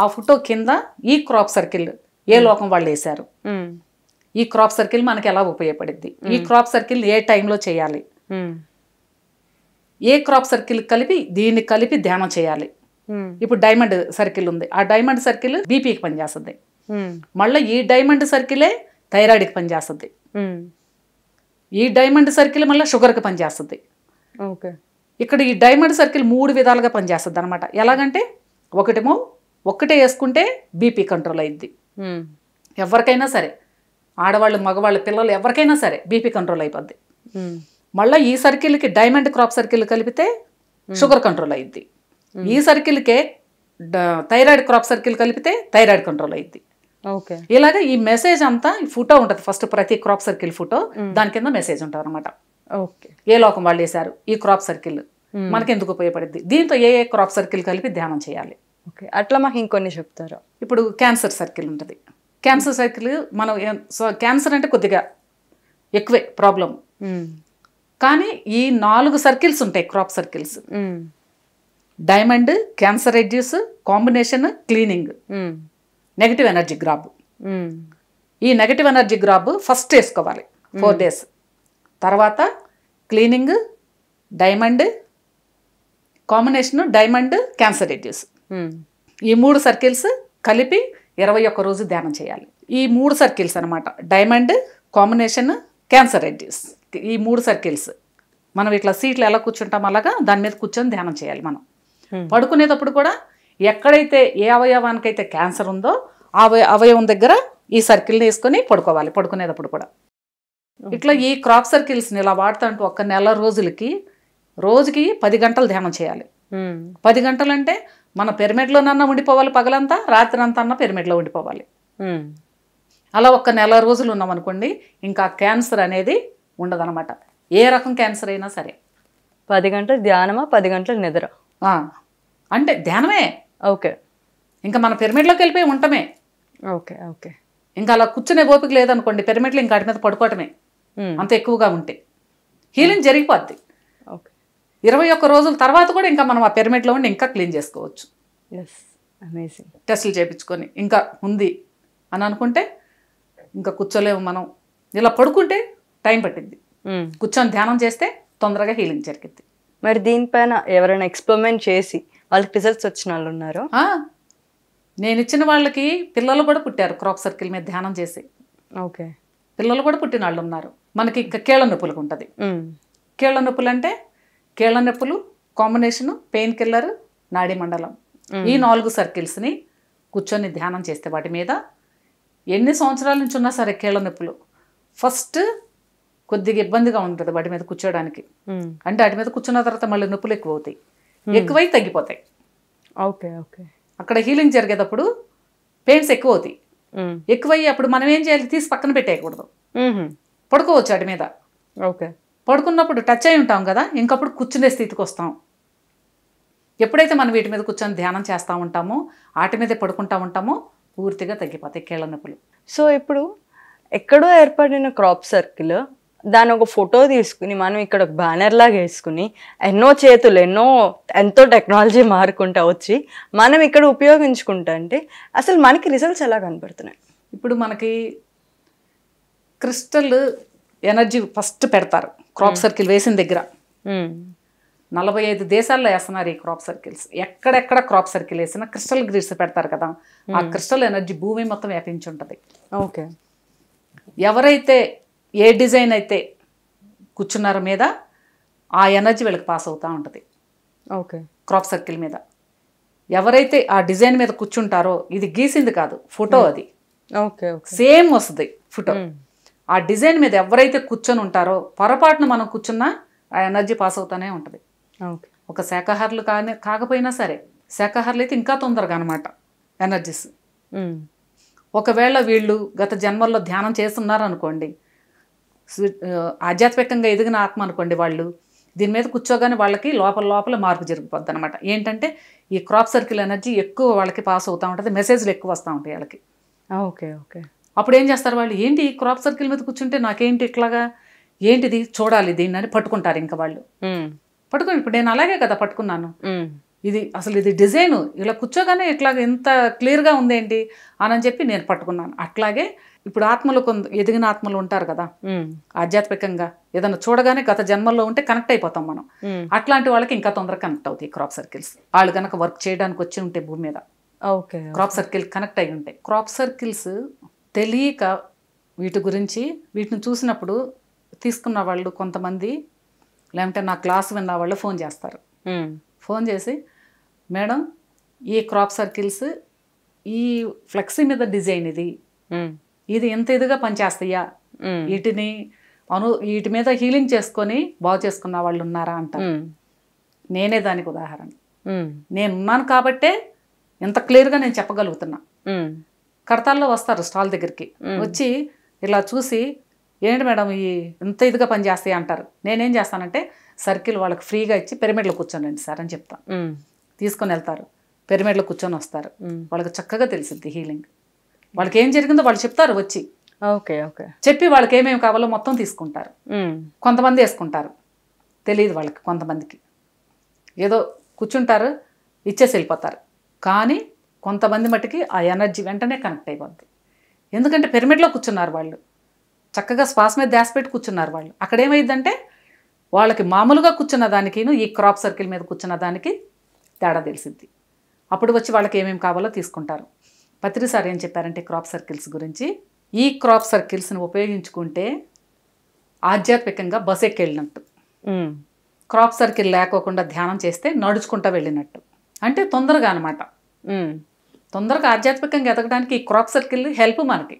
ఆ ఫోటో కింద ఈ క్రాప్ సర్కిల్ ఏ లోకం వాళ్ళు వేశారు ఈ క్రాప్ సర్కిల్ మనకి ఎలా ఉపయోగపడింది ఈ క్రాప్ సర్కిల్ ఏ టైంలో చేయాలి ఏ క్రాప్ సర్కిల్ కలిపి దీన్ని కలిపి ధ్యానం చేయాలి Hmm. ఇప్పుడు డైమండ్ సర్కిల్ ఉంది ఆ డైమండ్ సర్కిల్ బీపీకి పనిచేస్తుంది hmm. మళ్ళీ ఈ డైమండ్ సర్కిలే థైరాయిడ్కి పనిచేస్తుంది hmm. ఈ డైమండ్ సర్కిల్ మళ్ళీ షుగర్కి పనిచేస్తుంది ఇక్కడ ఈ డైమండ్ సర్కిల్ మూడు విధాలుగా పనిచేస్తుంది అనమాట ఎలాగంటే ఒకటేమో ఒక్కటే వేసుకుంటే బీపీ కంట్రోల్ అయింది ఎవరికైనా సరే ఆడవాళ్ళు మగవాళ్ళు పిల్లలు ఎవరికైనా సరే బీపీ కంట్రోల్ అయిపోద్ది మళ్ళీ ఈ సర్కిల్కి డైమండ్ క్రాప్ సర్కిల్ కలిపితే షుగర్ కంట్రోల్ అయింది ఈ సర్కిల్కే థైరాయిడ్ క్రాప్ సర్కిల్ కలిపితే థైరాయిడ్ కంట్రోల్ అయింది ఓకే ఇలాగ ఈ మెసేజ్ అంతా ఫోటో ఉంటుంది ఫస్ట్ ప్రతి క్రాప్ సర్కిల్ ఫోటో దాని కింద మెసేజ్ ఉంటుంది అనమాట ఓకే ఏ లోకం వాళ్ళు వేశారు ఈ క్రాప్ సర్కిల్ మనకి ఎందుకు ఉపయోగపడింది దీంతో ఏ ఏ క్రాప్ సర్కిల్ కలిపి ధ్యానం చేయాలి ఓకే అట్లా మాకు ఇంకొన్ని చెప్తారు ఇప్పుడు క్యాన్సర్ సర్కిల్ ఉంటుంది క్యాన్సర్ సర్కిల్ మనం సో క్యాన్సర్ అంటే కొద్దిగా ఎక్కువే ప్రాబ్లం కానీ ఈ నాలుగు సర్కిల్స్ ఉంటాయి crop circles diamond cancer reduce combination cleaning negative energy grab ఈ నెగిటివ్ ఎనర్జీ గ్రాబ్ ఫస్ట్ వేసుకోవాలి ఫోర్ డేస్ తర్వాత cleaning diamond combination diamond cancer reduce ఈ మూడు సర్కిల్స్ కలిపి ఇరవై ఒక్క రోజు ధ్యానం చేయాలి ఈ మూడు సర్కిల్స్ అనమాట డైమండ్ కాంబినేషన్ క్యాన్సర్ రెడ్యూస్ ఈ మూడు సర్కిల్స్ మనం ఇట్లా సీట్లు ఎలా కూర్చుంటాం అలాగా దాని మీద కూర్చొని ధ్యానం చేయాలి మనం Hmm. పడుకునేటప్పుడు కూడా ఎక్కడైతే ఏ అవయవానికైతే క్యాన్సర్ ఉందో ఆ అవయవం దగ్గర ఈ సర్కిల్ని వేసుకొని పడుకోవాలి పడుకునేటప్పుడు కూడా ఇట్లా ఈ క్రాప్ సర్కిల్స్ని ఇలా అంటూ ఒక నెల రోజులకి రోజుకి పది గంటలు ధ్యానం చేయాలి hmm. పది గంటలు అంటే మన పిరమిడ్లోనన్నా ఉండిపోవాలి పగలంతా రాత్రి అంతా అన్న పిరమిడ్లో ఉండిపోవాలి hmm. అలా ఒక్క నెల రోజులు ఉన్నాం అనుకోండి ఇంకా క్యాన్సర్ అనేది ఉండదు ఏ రకం క్యాన్సర్ అయినా సరే పది గంటలు ధ్యానమా పది గంటలు నిద్ర అంటే ధ్యానమే ఓకే ఇంకా మన పిరమిడ్లోకి వెళ్ళిపోయి ఉండటమే ఓకే ఓకే ఇంకా అలా కూర్చునే ఓపిక లేదనుకోండి పిరమిడ్లు ఇంకా వాటి మీద పడుకోవటమే అంత ఎక్కువగా ఉంటే హీలింగ్ జరిగిపోద్ది ఓకే ఇరవై ఒక్క రోజుల తర్వాత కూడా ఇంకా మనం ఆ పిరమిడ్లో ఉండి ఇంకా క్లీన్ చేసుకోవచ్చు ఎస్ అమేజింగ్ టెస్టులు చేయించుకొని ఇంకా ఉంది అని అనుకుంటే ఇంకా కూర్చోలేము మనం ఇలా పడుకుంటే టైం పట్టింది కూర్చొని ధ్యానం చేస్తే తొందరగా హీలింగ్ జరిగింది మరి దీనిపైన ఎవరైనా ఎక్స్పెరిమెంట్ చేసి వాళ్ళకి రిజల్ట్స్ వచ్చిన వాళ్ళు ఉన్నారు నేను ఇచ్చిన వాళ్ళకి పిల్లలు కూడా పుట్టారు క్రాప్ సర్కిల్ మీద ధ్యానం చేసి ఓకే పిల్లలు కూడా పుట్టిన వాళ్ళు ఉన్నారు మనకి ఇంకా కీళ్ళ నొప్పులకు ఉంటుంది కీళ్ళ నొప్పులు అంటే కేళ్ళ నొప్పులు కాంబినేషన్ పెయిన్ కిల్లర్ నాడీ మండలం ఈ నాలుగు సర్కిల్స్ని కూర్చొని ధ్యానం చేస్తే వాటి మీద ఎన్ని సంవత్సరాల నుంచి ఉన్నా సరే కీళ్ళ నొప్పులు ఫస్ట్ కొద్దిగా ఇబ్బందిగా ఉంటుంది వాటి మీద కూర్చోడానికి అంటే వాటి మీద కూర్చున్న తర్వాత మళ్ళీ నొప్పులు ఎక్కువ అవుతాయి ఎక్కువై తగ్గిపోతాయి ఓకే ఓకే అక్కడ హీలింగ్ జరిగేటప్పుడు పెయిన్స్ ఎక్కువ అవుతాయి ఎక్కువయ్యి అప్పుడు మనం ఏం చేయాలి తీసి పక్కన పెట్టేయకూడదు పడుకోవచ్చు వాటి మీద ఓకే పడుకున్నప్పుడు టచ్ అయి ఉంటాం కదా ఇంకప్పుడు కూర్చునే స్థితికి వస్తాం ఎప్పుడైతే మనం వీటి మీద కూర్చొని ధ్యానం చేస్తూ ఉంటామో వాటి మీదే పడుకుంటూ ఉంటామో పూర్తిగా తగ్గిపోతాయి కీళ్ళ నొప్పులు సో ఇప్పుడు ఎక్కడో ఏర్పడిన క్రాప్ సర్కిల్ దాని ఒక ఫోటో తీసుకుని మనం ఇక్కడ బ్యానర్ లాగా వేసుకుని ఎన్నో చేతులు ఎన్నో ఎంతో టెక్నాలజీ మారుకుంటా వచ్చి మనం ఇక్కడ ఉపయోగించుకుంటా అంటే అసలు మనకి రిజల్ట్స్ ఎలా కనపడుతున్నాయి ఇప్పుడు మనకి క్రిస్టల్ ఎనర్జీ ఫస్ట్ పెడతారు క్రాప్ సర్కిల్ వేసిన దగ్గర నలభై ఐదు దేశాల్లో వేస్తున్నారు ఈ క్రాప్ సర్కిల్స్ ఎక్కడెక్కడ క్రాప్ సర్కిల్ వేసినా క్రిస్టల్ గ్రీడ్స్ పెడతారు కదా ఆ క్రిస్టల్ ఎనర్జీ భూమి మొత్తం వ్యాపించి ఉంటుంది ఓకే ఎవరైతే ఏ డిజైన్ అయితే కూర్చున్నారు మీద ఆ ఎనర్జీ వీళ్ళకి పాస్ అవుతూ ఉంటుంది ఓకే క్రాప్ సర్కిల్ మీద ఎవరైతే ఆ డిజైన్ మీద కూర్చుంటారో ఇది గీసింది కాదు ఫోటో hmm. అది ఓకే సేమ్ వస్తుంది ఫోటో hmm. ఆ డిజైన్ మీద ఎవరైతే కూర్చొని ఉంటారో పొరపాటున మనం కూర్చున్నా ఆ ఎనర్జీ పాస్ అవుతానే ఉంటుంది ఒక శాఖాహారులు కానీ కాకపోయినా సరే శాఖాహారులు అయితే ఇంకా తొందరగా అనమాట ఎనర్జీస్ hmm. ఒకవేళ వీళ్ళు గత జన్మల్లో ధ్యానం చేస్తున్నారనుకోండి ఆధ్యాత్మికంగా ఎదిగిన ఆత్మ అనుకోండి వాళ్ళు దీని మీద కూర్చోగానే వాళ్ళకి లోపల లోపల మార్పు జరిగిపోద్ది అనమాట ఏంటంటే ఈ క్రాప్ సర్కిల్ ఎనర్జీ ఎక్కువ వాళ్ళకి పాస్ అవుతూ ఉంటుంది మెసేజ్లు ఎక్కువ వస్తూ ఉంటాయి వాళ్ళకి ఓకే ఓకే అప్పుడు ఏం చేస్తారు వాళ్ళు ఏంటి ఈ క్రాప్ సర్కిల్ మీద కూర్చుంటే నాకేంటి ఇట్లాగా ఏంటిది చూడాలి దీన్ని అని పట్టుకుంటారు ఇంకా వాళ్ళు పట్టుకుని ఇప్పుడు నేను అలాగే కదా పట్టుకున్నాను ఇది అసలు ఇది డిజైను ఇలా కూర్చోగానే ఇట్లా ఇంత క్లియర్గా ఉందేంటి అని చెప్పి నేను పట్టుకున్నాను అట్లాగే ఇప్పుడు ఆత్మలు కొంత ఎదిగిన ఆత్మలు ఉంటారు కదా ఆధ్యాత్మికంగా ఏదైనా చూడగానే గత జన్మల్లో ఉంటే కనెక్ట్ అయిపోతాం మనం అట్లాంటి వాళ్ళకి ఇంకా తొందరగా కనెక్ట్ అవుతాయి క్రాప్ సర్కిల్స్ వాళ్ళు కనుక వర్క్ చేయడానికి వచ్చి ఉంటే భూమి మీద ఓకే క్రాప్ సర్కిల్ కనెక్ట్ అయి ఉంటాయి క్రాప్ సర్కిల్స్ తెలియక వీటి గురించి వీటిని చూసినప్పుడు తీసుకున్న వాళ్ళు కొంతమంది లేదంటే నా క్లాస్ విన్న వాళ్ళు ఫోన్ చేస్తారు ఫోన్ చేసి మేడం ఈ క్రాప్ సర్కిల్స్ ఈ ఫ్లెక్సీ మీద డిజైన్ ఇది ఇది ఎంత ఇదిగా పనిచేస్తాయా వీటిని అను వీటి మీద హీలింగ్ చేసుకొని బాగు చేసుకున్న వాళ్ళు ఉన్నారా అంట నేనే దానికి ఉదాహరణ నేనున్నాను కాబట్టే ఇంత క్లియర్గా నేను చెప్పగలుగుతున్నా కడతాల్లో వస్తారు స్టాల్ దగ్గరికి వచ్చి ఇలా చూసి ఏంటి మేడం ఈ ఇంత ఇదిగా పనిచేస్తాయి అంటారు నేనేం చేస్తానంటే సర్కిల్ వాళ్ళకి ఫ్రీగా ఇచ్చి పిరమిడ్లో కూర్చోనండి సార్ అని చెప్తాను తీసుకొని వెళ్తారు పిరమిడ్లో కూర్చొని వస్తారు వాళ్ళకి చక్కగా తెలిసింది హీలింగ్ వాళ్ళకి ఏం జరిగిందో వాళ్ళు చెప్తారు వచ్చి ఓకే ఓకే చెప్పి వాళ్ళకి ఏమేమి కావాలో మొత్తం తీసుకుంటారు కొంతమంది వేసుకుంటారు తెలియదు వాళ్ళకి కొంతమందికి ఏదో కూర్చుంటారు ఇచ్చేసి వెళ్ళిపోతారు కానీ కొంతమంది మటుకి ఆ ఎనర్జీ వెంటనే కనెక్ట్ అయిపోద్ది ఎందుకంటే పిరమిడ్లో కూర్చున్నారు వాళ్ళు చక్కగా శ్వాస మీద దాస్ పెట్టి కూర్చున్నారు వాళ్ళు అక్కడ ఏమైందంటే వాళ్ళకి మామూలుగా కూర్చున్న దానికిను ఈ క్రాప్ సర్కిల్ మీద కూర్చున్న దానికి తేడా తెలిసింది అప్పుడు వచ్చి వాళ్ళకి ఏమేమి కావాలో తీసుకుంటారు పత్రి సార్ ఏం చెప్పారంటే క్రాప్ సర్కిల్స్ గురించి ఈ క్రాప్ సర్కిల్స్ని ఉపయోగించుకుంటే ఆధ్యాత్మికంగా బస్ ఎక్కెళ్ళినట్టు క్రాప్ సర్కిల్ లేకోకుండా ధ్యానం చేస్తే నడుచుకుంటా వెళ్ళినట్టు అంటే తొందరగా అనమాట తొందరగా ఆధ్యాత్మికంగా ఎదగడానికి ఈ క్రాప్ సర్కిల్ హెల్ప్ మనకి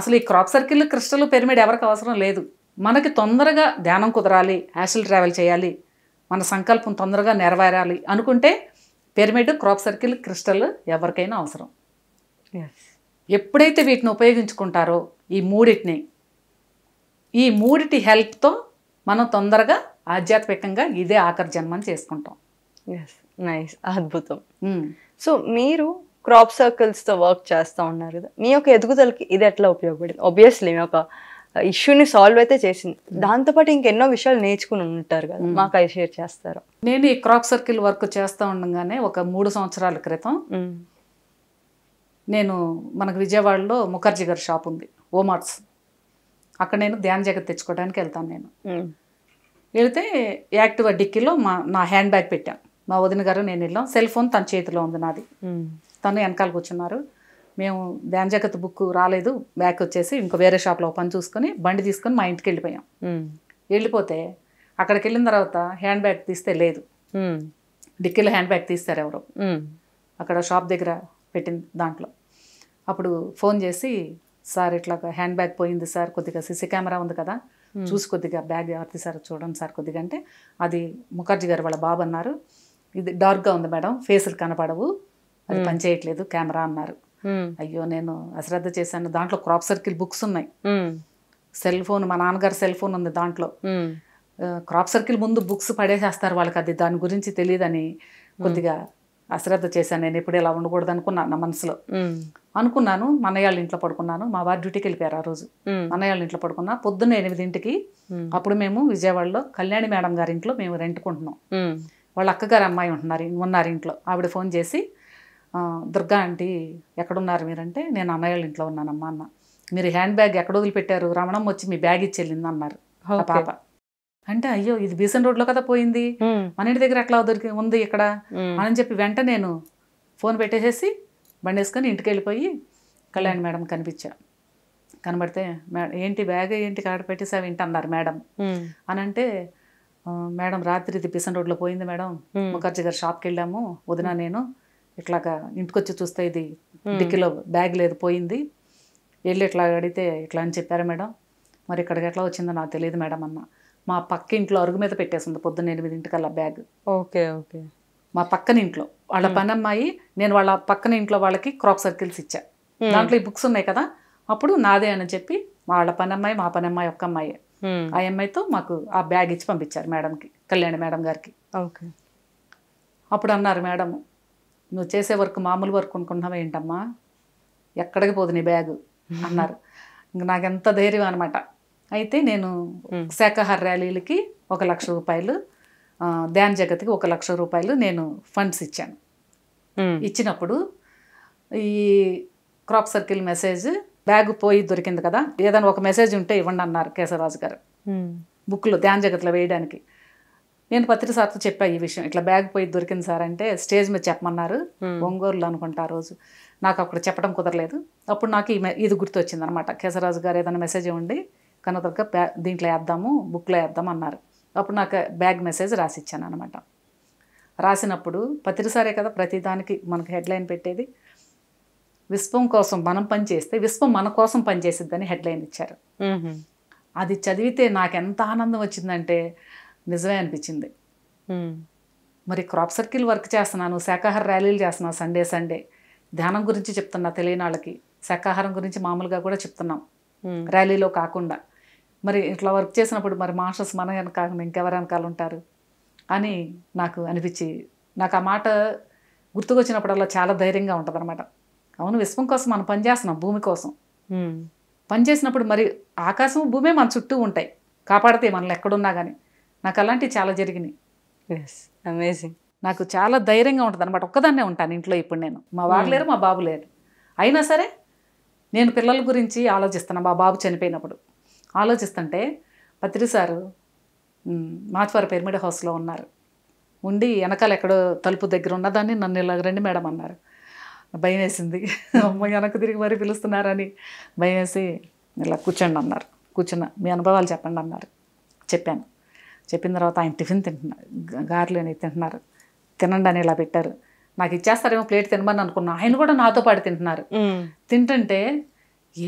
అసలు ఈ క్రాప్ సర్కిల్ క్రిస్టల్ పెరిమిడ్ ఎవరికి అవసరం లేదు మనకి తొందరగా ధ్యానం కుదరాలి యాషల్ ట్రావెల్ చేయాలి మన సంకల్పం తొందరగా నెరవేరాలి అనుకుంటే పెరిమిడ్ క్రాప్ సర్కిల్ క్రిస్టల్ ఎవరికైనా అవసరం ఎప్పుడైతే వీటిని ఉపయోగించుకుంటారో ఈ మూడిటిని ఈ మూడిటి హెల్ప్తో మనం తొందరగా ఆధ్యాత్మికంగా ఇదే ఆఖరి జన్మని చేసుకుంటాం నైస్ అద్భుతం సో మీరు క్రాప్ సర్కిల్స్తో వర్క్ చేస్తూ ఉన్నారు కదా మీ యొక్క ఎదుగుదలకి ఇది ఎట్లా ఉపయోగపడింది ఒబియస్లీ మీ యొక్క ఇష్యూని సాల్వ్ అయితే చేసింది దాంతోపాటు ఇంకెన్నో విషయాలు నేర్చుకుని ఉంటారు కదా మాకు అవి షేర్ చేస్తారు నేను ఈ క్రాప్ సర్కిల్ వర్క్ చేస్తూ ఉండగానే ఒక మూడు సంవత్సరాల క్రితం నేను మనకు విజయవాడలో ముఖర్జీ గారి షాప్ ఉంది ఓమార్ట్స్ అక్కడ నేను ధ్యాన జగత్ తెచ్చుకోవడానికి వెళ్తాను నేను వెళితే యాక్టివా డిక్కీలో మా నా హ్యాండ్ బ్యాగ్ పెట్టాను మా వదిన గారు నేను వెళ్ళాం సెల్ ఫోన్ తన చేతిలో ఉంది నాది తను వెనకాల కూర్చున్నారు మేము ధ్యాన జగత్ బుక్ రాలేదు బ్యాగ్ వచ్చేసి ఇంకో వేరే షాప్లో పని చూసుకొని బండి తీసుకొని మా ఇంటికి వెళ్ళిపోయాం వెళ్ళిపోతే అక్కడికి వెళ్ళిన తర్వాత హ్యాండ్ బ్యాగ్ తీస్తే లేదు డిక్కీలో హ్యాండ్ బ్యాగ్ తీస్తారు ఎవరు అక్కడ షాప్ దగ్గర పెట్టింది దాంట్లో అప్పుడు ఫోన్ చేసి సార్ ఇట్లా హ్యాండ్ బ్యాగ్ పోయింది సార్ కొద్దిగా సీసీ కెమెరా ఉంది కదా చూసి కొద్దిగా బ్యాగ్ ఎవరి సార్ చూడండి సార్ కొద్దిగా అంటే అది ముఖర్జీ గారు వాళ్ళ బాబు అన్నారు ఇది డార్క్గా ఉంది మేడం ఫేసులు కనపడవు అది పనిచేయట్లేదు కెమెరా అన్నారు అయ్యో నేను అశ్రద్ధ చేశాను దాంట్లో క్రాప్ సర్కిల్ బుక్స్ ఉన్నాయి సెల్ ఫోన్ మా నాన్నగారు సెల్ ఫోన్ ఉంది దాంట్లో క్రాప్ సర్కిల్ ముందు బుక్స్ పడేసేస్తారు వాళ్ళకి అది దాని గురించి తెలియదని కొద్దిగా అశ్రద్ధ చేశాను నేను ఇప్పుడు ఇలా ఉండకూడదు అనుకున్నాను నా మనసులో అనుకున్నాను మన్నయ్యాళ్ళ ఇంట్లో పడుకున్నాను మా వారి డ్యూటీకి వెళ్ళిపోయారు ఆ రోజు మన్నయ్యాళ్ళ ఇంట్లో పడుకున్నా పొద్దున్న ఎనిమిదింటికి అప్పుడు మేము విజయవాడలో కళ్యాణి మేడం గారి ఇంట్లో మేము రెంట్కుంటున్నాం వాళ్ళ అక్కగారు అమ్మాయి ఉంటున్నారు ఉన్నారు ఇంట్లో ఆవిడ ఫోన్ చేసి దుర్గా ఆంటీ ఎక్కడున్నారు మీరంటే నేను అన్నయ్యాళ్ళ ఇంట్లో ఉన్నానమ్మా అన్న మీరు హ్యాండ్ బ్యాగ్ ఎక్కడ వదిలిపెట్టారు రమణం వచ్చి మీ బ్యాగ్ ఇచ్చి వెళ్ళింది అన్నారు పాప అంటే అయ్యో ఇది బీసన్ లో కదా పోయింది మన ఇంటి దగ్గర ఎట్లా దొరికి ఉంది ఇక్కడ అని చెప్పి వెంట నేను ఫోన్ పెట్టేసేసి బండి వేసుకొని ఇంటికి వెళ్ళిపోయి కళ్యాణ్ మేడం కనిపించా కనబడితే మేడం ఏంటి బ్యాగ్ ఏంటి కాడ పెట్టేసావు ఏంటి అన్నారు మేడం అని అంటే మేడం రాత్రి ఇది రోడ్ లో పోయింది మేడం ముఖర్జీ గారి షాప్కి వెళ్ళాము వదిన నేను ఇట్లాగా ఇంటికొచ్చి చూస్తే ఇది డిక్కిలో బ్యాగ్ లేదు పోయింది వెళ్ళి ఇట్లా అడిగితే ఇట్లా అని చెప్పారు మేడం మరి ఇక్కడికి ఎట్లా వచ్చిందో నాకు తెలియదు మేడం అన్న మా పక్క ఇంట్లో అరుగు మీద పెట్టేసింది పొద్దున్న ఎనిమిదింటికల్లా బ్యాగ్ ఓకే ఓకే మా పక్కన ఇంట్లో వాళ్ళ పని అమ్మాయి నేను వాళ్ళ పక్కన ఇంట్లో వాళ్ళకి క్రాప్ సర్కిల్స్ ఇచ్చా దాంట్లో ఈ బుక్స్ ఉన్నాయి కదా అప్పుడు నాదే అని చెప్పి వాళ్ళ పని అమ్మాయి మా పని అమ్మాయి ఒక్క అమ్మాయి ఆ అమ్మాయితో మాకు ఆ బ్యాగ్ ఇచ్చి పంపించారు మేడంకి కళ్యాణ్ మేడం గారికి ఓకే అప్పుడు అన్నారు మేడం నువ్వు చేసే వర్క్ మామూలు వర్క్ అనుకుంటున్నావు ఏంటమ్మా ఎక్కడికి పోదు నీ బ్యాగు అన్నారు ఇంక నాకు ఎంత ధైర్యం అనమాట అయితే నేను శాఖాహార ర్యాలీలకి ఒక లక్ష రూపాయలు ధ్యాన్ జగత్కి ఒక లక్ష రూపాయలు నేను ఫండ్స్ ఇచ్చాను ఇచ్చినప్పుడు ఈ క్రాప్ సర్కిల్ మెసేజ్ బ్యాగ్ పోయి దొరికింది కదా ఏదైనా ఒక మెసేజ్ ఉంటే ఇవ్వండి అన్నారు కేశవరాజు గారు బుక్లో ధ్యాన్ జగత్లో వేయడానికి నేను పత్రిక సార్తో చెప్పా ఈ విషయం ఇట్లా బ్యాగ్ పోయి దొరికింది సార్ అంటే స్టేజ్ మీద చెప్పమన్నారు ఒంగోలు అనుకుంటా ఆ రోజు నాకు అప్పుడు చెప్పడం కుదరలేదు అప్పుడు నాకు ఇది గుర్తొచ్చింది అనమాట కేశరాజు గారు ఏదైనా మెసేజ్ ఇవ్వండి కనతలక దీంట్లో వేద్దాము బుక్లో వేద్దాం అన్నారు అప్పుడు నాకు బ్యాగ్ మెసేజ్ రాసిచ్చాను అనమాట రాసినప్పుడు పత్రిసారే కదా ప్రతిదానికి మనకు హెడ్లైన్ పెట్టేది విశ్వం కోసం మనం పనిచేస్తే విశ్వం మన కోసం పనిచేసిద్దని హెడ్లైన్ ఇచ్చారు అది చదివితే నాకు ఎంత ఆనందం వచ్చిందంటే నిజమే అనిపించింది మరి క్రాప్ సర్కిల్ వర్క్ చేస్తున్నాను శాకాహార ర్యాలీలు చేస్తున్నాను సండే సండే ధ్యానం గురించి చెప్తున్నా తెలియని వాళ్ళకి శాకాహారం గురించి మామూలుగా కూడా చెప్తున్నాం ర్యాలీలో కాకుండా మరి ఇట్లా వర్క్ చేసినప్పుడు మరి మాస్టర్స్ మన వెనకాకుండా ఇంకెవరి వెనకాల ఉంటారు అని నాకు అనిపించి నాకు ఆ మాట గుర్తుకొచ్చినప్పుడల్లా చాలా ధైర్యంగా ఉంటుంది అనమాట అవును విశ్వం కోసం మనం పనిచేస్తున్నాం భూమి కోసం పనిచేసినప్పుడు మరి ఆకాశం భూమే మన చుట్టూ ఉంటాయి కాపాడితే మనల్ని ఎక్కడున్నా కానీ నాకు అలాంటివి చాలా జరిగినాయి నాకు చాలా ధైర్యంగా ఉంటుంది అనమాట ఒక్కదాన్నే ఉంటాను ఇంట్లో ఇప్పుడు నేను మా వారు లేరు మా బాబు లేరు అయినా సరే నేను పిల్లల గురించి ఆలోచిస్తాను మా బాబు చనిపోయినప్పుడు ఆలోచిస్తుంటే పత్రి సారు మాత్వారి పెరిమిడ హౌస్లో ఉన్నారు ఉండి వెనకాల ఎక్కడో తలుపు దగ్గర ఉన్నదాన్ని నన్ను ఇలా రండి మేడం అన్నారు భయం వేసింది అమ్మ వెనక్కు తిరిగి మరీ పిలుస్తున్నారని భయం వేసి ఇలా కూర్చోండి అన్నారు కూర్చున్న మీ అనుభవాలు చెప్పండి అన్నారు చెప్పాను చెప్పిన తర్వాత ఆయన టిఫిన్ తింటున్నారు గారెలు అని తింటున్నారు తినండి అని ఇలా పెట్టారు నాకు ఇచ్చేస్తారేమో ప్లేట్ తినమని అనుకున్నాను ఆయన కూడా నాతో పాటు తింటున్నారు తింటుంటే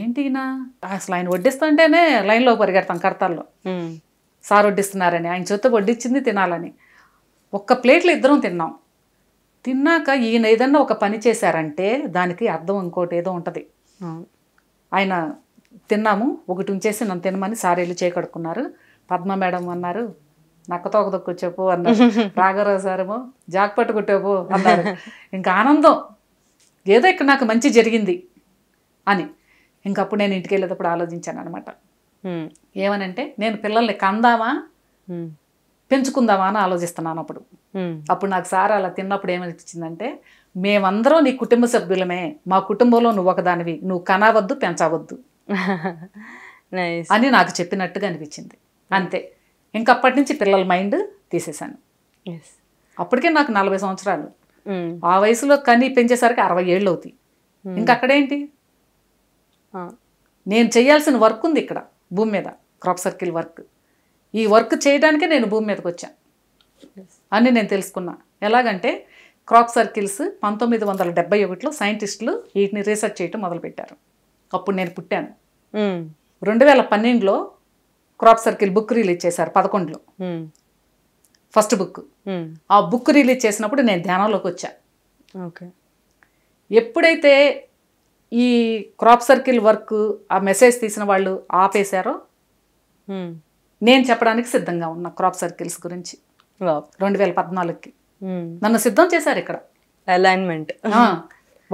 ఏంటినా అసలు ఆయన వడ్డిస్తుంటేనే లైన్లో పరిగెడతాం కర్తాల్లో సార్ వడ్డిస్తున్నారని ఆయన చేత వడ్డిచ్చింది తినాలని ఒక్క ప్లేట్లు ఇద్దరం తిన్నాం తిన్నాక ఈయన ఏదన్నా ఒక పని చేశారంటే దానికి అర్థం ఇంకోటి ఏదో ఉంటుంది ఆయన తిన్నాము ఒకటి ఉంచేసి నన్ను తినమని సార్ వెళ్ళి చేకడుకున్నారు పద్మ మేడం అన్నారు నక్కతో తోక దొక్కు చెప్పు అన్నారు రాఘరావు సారేమో జాక్ కొట్టేపు అన్నారు ఇంకా ఆనందం ఏదో ఇక్కడ నాకు మంచి జరిగింది అని ఇంకప్పుడు నేను ఇంటికి వెళ్ళేటప్పుడు ఆలోచించాను అనమాట ఏమనంటే నేను పిల్లల్ని కందామా పెంచుకుందామా అని ఆలోచిస్తున్నాను అప్పుడు అప్పుడు నాకు సార్ అలా తిన్నప్పుడు ఏమనిపించిందంటే మేమందరం నీ కుటుంబ సభ్యులమే మా కుటుంబంలో నువ్వు ఒకదానివి నువ్వు కనవద్దు పెంచవద్దు అని నాకు చెప్పినట్టుగా అనిపించింది అంతే ఇంకప్పటి నుంచి పిల్లల మైండ్ తీసేశాను అప్పటికే నాకు నలభై సంవత్సరాలు ఆ వయసులో కని పెంచేసరికి అరవై ఏళ్ళు అవుతాయి ఇంకక్కడేంటి నేను చేయాల్సిన వర్క్ ఉంది ఇక్కడ భూమి మీద క్రాప్ సర్కిల్ వర్క్ ఈ వర్క్ చేయడానికే నేను భూమి మీదకి వచ్చాను అని నేను తెలుసుకున్నా ఎలాగంటే క్రాప్ సర్కిల్స్ పంతొమ్మిది వందల డెబ్బై ఒకటిలో సైంటిస్టులు వీటిని రీసెర్చ్ చేయటం మొదలుపెట్టారు అప్పుడు నేను పుట్టాను hmm. రెండు వేల పన్నెండులో క్రాప్ సర్కిల్ బుక్ రిలీజ్ చేశారు పదకొండులో ఫస్ట్ hmm. Book hmm. ఆ బుక్ రిలీజ్ చేసినప్పుడు నేను ధ్యానంలోకి వచ్చాను ఓకే ఎప్పుడైతే ఈ క్రాప్ సర్కిల్ వర్క్ ఆ మెసేజ్ తీసిన వాళ్ళు ఆపేశారో నేను చెప్పడానికి సిద్ధంగా ఉన్నా క్రాప్ సర్కిల్స్ గురించి రెండు వేల పద్నాలుగుకి నన్ను సిద్ధం చేశారు ఇక్కడ అలైన్మెంట్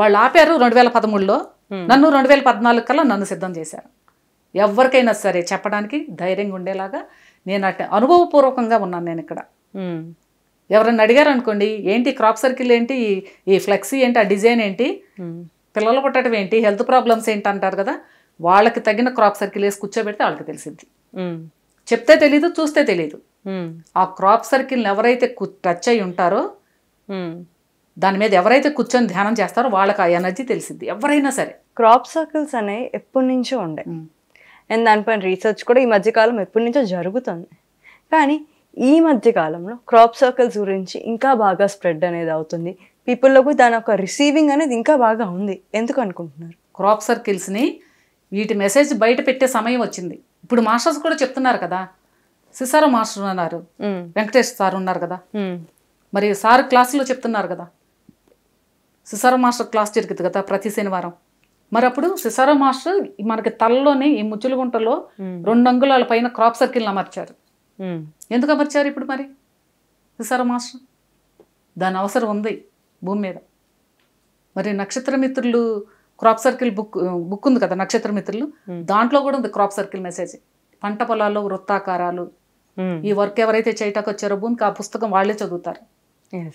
వాళ్ళు ఆపారు రెండు వేల పదమూడులో నన్ను రెండు వేల పద్నాలుగు కల్లా నన్ను సిద్ధం చేశారు ఎవరికైనా సరే చెప్పడానికి ధైర్యంగా ఉండేలాగా నేను అట్ అనుభవపూర్వకంగా ఉన్నాను నేను ఇక్కడ ఎవరన్నా అడిగారు అనుకోండి ఏంటి క్రాప్ సర్కిల్ ఏంటి ఈ ఫ్లెక్సీ ఏంటి ఆ డిజైన్ ఏంటి పిల్లలు పుట్టడం ఏంటి హెల్త్ ప్రాబ్లమ్స్ ఏంటి అంటారు కదా వాళ్ళకి తగిన క్రాప్ సర్కిల్ వేసి కూర్చోబెడితే వాళ్ళకి తెలిసింది చెప్తే తెలీదు చూస్తే తెలీదు ఆ క్రాప్ సర్కిల్ని ఎవరైతే టచ్ అయి ఉంటారో దాని మీద ఎవరైతే కూర్చొని ధ్యానం చేస్తారో వాళ్ళకి ఆ ఎనర్జీ తెలిసింది ఎవరైనా సరే క్రాప్ సర్కిల్స్ అనేవి ఎప్పటి నుంచో ఉండే అండ్ దానిపైన రీసెర్చ్ కూడా ఈ మధ్యకాలం ఎప్పటి నుంచో జరుగుతుంది కానీ ఈ మధ్య కాలంలో క్రాప్ సర్కిల్స్ గురించి ఇంకా బాగా స్ప్రెడ్ అనేది అవుతుంది పీపుల్లో కూడా దాని ఒక రిసీవింగ్ అనేది ఇంకా బాగా ఉంది ఎందుకు అనుకుంటున్నారు క్రాప్ సర్కిల్స్ని వీటి మెసేజ్ బయట పెట్టే సమయం వచ్చింది ఇప్పుడు మాస్టర్స్ కూడా చెప్తున్నారు కదా సిసార మాస్టర్ ఉన్నారు వెంకటేష్ సార్ ఉన్నారు కదా మరి సార్ క్లాసులో చెప్తున్నారు కదా సిసార మాస్టర్ క్లాస్ జరుగుతుంది కదా ప్రతి శనివారం మరి అప్పుడు సిసార మాస్టర్ మనకి తలలోనే ఈ ముచ్చులగుంటలో రెండు అంగుళాల పైన క్రాప్ సర్కిల్ని అమర్చారు ఎందుకు అమర్చారు ఇప్పుడు మరి సిసార మాస్టర్ దాని అవసరం ఉంది భూమి మీద మరి నక్షత్ర మిత్రులు క్రాప్ సర్కిల్ బుక్ బుక్ ఉంది కదా నక్షత్ర మిత్రులు దాంట్లో కూడా ఉంది క్రాప్ సర్కిల్ మెసేజ్ పంట పొలాల్లో వృత్తాకారాలు ఈ వర్క్ ఎవరైతే చేయటానికి వచ్చారో భూమికి ఆ పుస్తకం వాళ్ళే చదువుతారు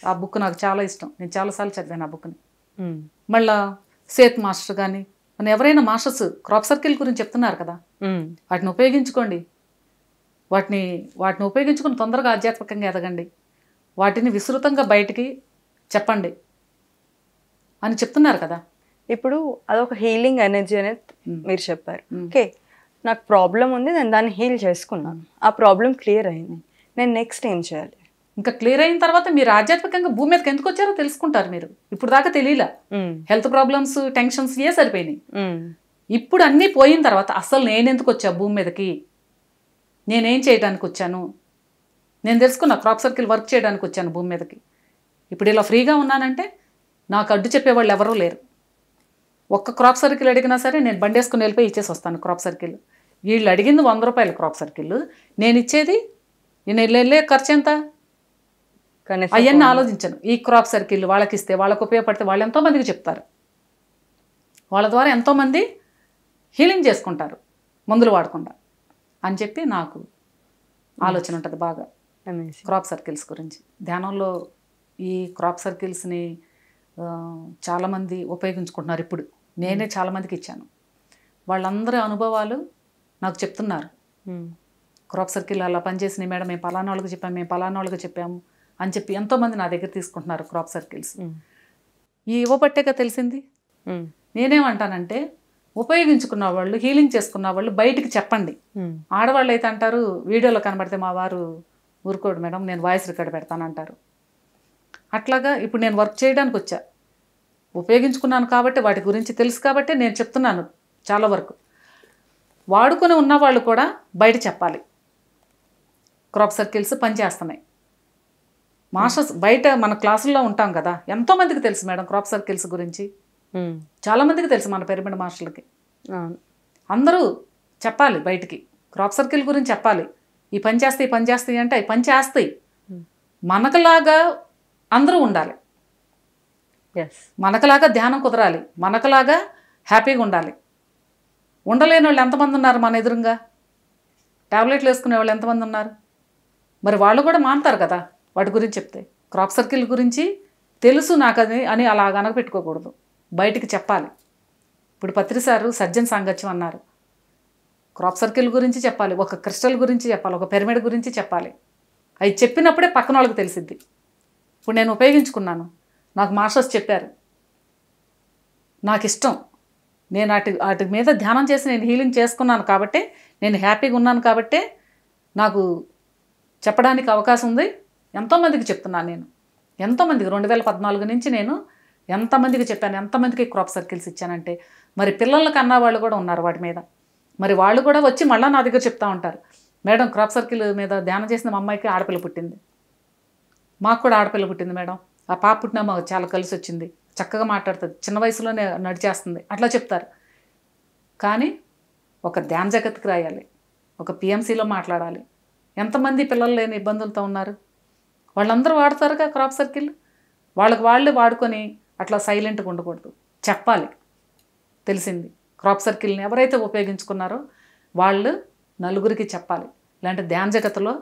ఆ బుక్ నాకు చాలా ఇష్టం నేను చాలాసార్లు చదివాను ఆ బుక్ని మళ్ళా సేత్ మాస్టర్ కానీ మన ఎవరైనా మాస్టర్స్ క్రాప్ సర్కిల్ గురించి చెప్తున్నారు కదా వాటిని ఉపయోగించుకోండి వాటిని వాటిని ఉపయోగించుకుని తొందరగా ఆధ్యాత్మికంగా ఎదగండి వాటిని విస్తృతంగా బయటికి చెప్పండి అని చెప్తున్నారు కదా ఇప్పుడు అదొక హీలింగ్ ఎనర్జీ అనేది మీరు చెప్పారు ఓకే నాకు ప్రాబ్లం ఉంది నేను దాన్ని హీల్ చేసుకున్నాను ఆ ప్రాబ్లం క్లియర్ అయింది నేను నెక్స్ట్ ఏం చేయాలి ఇంకా క్లియర్ అయిన తర్వాత మీరు ఆధ్యాత్మికంగా భూమి మీదకి ఎందుకు వచ్చారో తెలుసుకుంటారు మీరు ఇప్పుడు దాకా తెలియలా హెల్త్ ప్రాబ్లమ్స్ టెన్షన్స్ ఏ సరిపోయినాయి ఇప్పుడు అన్నీ పోయిన తర్వాత అసలు నేను ఎందుకు వచ్చా భూమి మీదకి నేనేం చేయడానికి వచ్చాను నేను తెలుసుకున్న క్రాప్ సర్కిల్ వర్క్ చేయడానికి వచ్చాను భూమి మీదకి ఇప్పుడు ఇలా ఫ్రీగా ఉన్నానంటే నాకు అడ్డు చెప్పేవాళ్ళు ఎవరూ లేరు ఒక్క క్రాప్ సర్కిల్ అడిగినా సరే నేను బండేసుకుని వెళ్ళిపోయి ఇచ్చేసి వస్తాను క్రాప్ సర్కిల్ వీళ్ళు అడిగింది వంద రూపాయలు క్రాప్ సర్కిల్ నేను ఇచ్చేది నేను వెళ్ళే ఖర్చు ఎంత అవన్నీ ఆలోచించను ఈ క్రాప్ సర్కిల్ వాళ్ళకి ఇస్తే వాళ్ళకు ఉపయోగపడితే వాళ్ళు ఎంతోమందికి చెప్తారు వాళ్ళ ద్వారా ఎంతోమంది హీలింగ్ చేసుకుంటారు మందులు వాడకుండా అని చెప్పి నాకు ఆలోచన ఉంటుంది బాగా క్రాప్ సర్కిల్స్ గురించి ధ్యానంలో ఈ క్రాప్ సర్కిల్స్ని చాలామంది ఉపయోగించుకుంటున్నారు ఇప్పుడు నేనే చాలామందికి ఇచ్చాను వాళ్ళందరి అనుభవాలు నాకు చెప్తున్నారు క్రాప్ సర్కిల్ అలా పనిచేసినాయి మేడం మేము పలానా వాళ్ళకి చెప్పాము మేము పలానా వాళ్ళకి చెప్పాము అని చెప్పి ఎంతోమంది నా దగ్గర తీసుకుంటున్నారు క్రాప్ సర్కిల్స్ ఈ ఇవ్వబట్టేక తెలిసింది నేనేమంటానంటే ఉపయోగించుకున్న వాళ్ళు హీలింగ్ చేసుకున్న వాళ్ళు బయటికి చెప్పండి ఆడవాళ్ళు అయితే అంటారు వీడియోలో కనబడితే మా వారు ఊరుకోడు మేడం నేను వాయిస్ రికార్డ్ పెడతానంటారు అట్లాగా ఇప్పుడు నేను వర్క్ చేయడానికి వచ్చా ఉపయోగించుకున్నాను కాబట్టి వాటి గురించి తెలుసు కాబట్టి నేను చెప్తున్నాను చాలా వరకు వాడుకొని ఉన్నవాళ్ళు కూడా బయట చెప్పాలి క్రాప్ సర్కిల్స్ పనిచేస్తున్నాయి మాస్టర్స్ బయట మన క్లాసుల్లో ఉంటాం కదా ఎంతోమందికి తెలుసు మేడం క్రాప్ సర్కిల్స్ గురించి చాలామందికి తెలుసు మన పెరిమిడ్ మాస్టర్లకి అందరూ చెప్పాలి బయటికి క్రాప్ సర్కిల్ గురించి చెప్పాలి ఈ పని చేస్తాయి పని చేస్తాయి అంటే అవి పని చేస్తాయి మనకులాగా అందరూ ఉండాలి మనకలాగా ధ్యానం కుదరాలి మనకలాగా హ్యాపీగా ఉండాలి ఉండలేని వాళ్ళు ఎంతమంది ఉన్నారు మన ఎదురుగా ట్యాబ్లెట్లు వేసుకునే వాళ్ళు ఎంతమంది ఉన్నారు మరి వాళ్ళు కూడా మానతారు కదా వాటి గురించి చెప్తే క్రాప్ సర్కిల్ గురించి తెలుసు నాకు అది అని అలా పెట్టుకోకూడదు బయటికి చెప్పాలి ఇప్పుడు సారు సర్జన్ సాంగత్యం అన్నారు క్రాప్ సర్కిల్ గురించి చెప్పాలి ఒక క్రిస్టల్ గురించి చెప్పాలి ఒక పిరమిడ్ గురించి చెప్పాలి అవి చెప్పినప్పుడే పక్కన వాళ్ళకి తెలిసిద్ది ఇప్పుడు నేను ఉపయోగించుకున్నాను నాకు మాస్టర్స్ చెప్పారు నాకు ఇష్టం నేను వాటి వాటి మీద ధ్యానం చేసి నేను హీలింగ్ చేసుకున్నాను కాబట్టి నేను హ్యాపీగా ఉన్నాను కాబట్టి నాకు చెప్పడానికి అవకాశం ఉంది ఎంతోమందికి చెప్తున్నాను నేను ఎంతోమందికి రెండు వేల పద్నాలుగు నుంచి నేను ఎంతమందికి చెప్పాను ఎంతమందికి క్రాప్ సర్కిల్స్ ఇచ్చానంటే మరి పిల్లలకు అన్న వాళ్ళు కూడా ఉన్నారు వాటి మీద మరి వాళ్ళు కూడా వచ్చి మళ్ళీ నా దగ్గర చెప్తా ఉంటారు మేడం క్రాప్ సర్కిల్ మీద ధ్యానం చేసిన మా అమ్మాయికి ఆడపిల్ల పుట్టింది మాకు కూడా ఆడపిల్ల పుట్టింది మేడం ఆ పాప పుట్టినా మాకు చాలా కలిసి వచ్చింది చక్కగా మాట్లాడుతుంది చిన్న వయసులోనే నడిచేస్తుంది అట్లా చెప్తారు కానీ ఒక ధ్యాన జగత్కి రాయాలి ఒక పిఎంసీలో మాట్లాడాలి ఎంతమంది పిల్లలు లేని ఇబ్బందులతో ఉన్నారు వాళ్ళందరూ వాడతారుగా క్రాప్ సర్కిల్ వాళ్ళకి వాళ్ళు వాడుకొని అట్లా సైలెంట్గా ఉండకూడదు చెప్పాలి తెలిసింది క్రాప్ సర్కిల్ని ఎవరైతే ఉపయోగించుకున్నారో వాళ్ళు నలుగురికి చెప్పాలి ఇలాంటి ధ్యాన జగత్తులో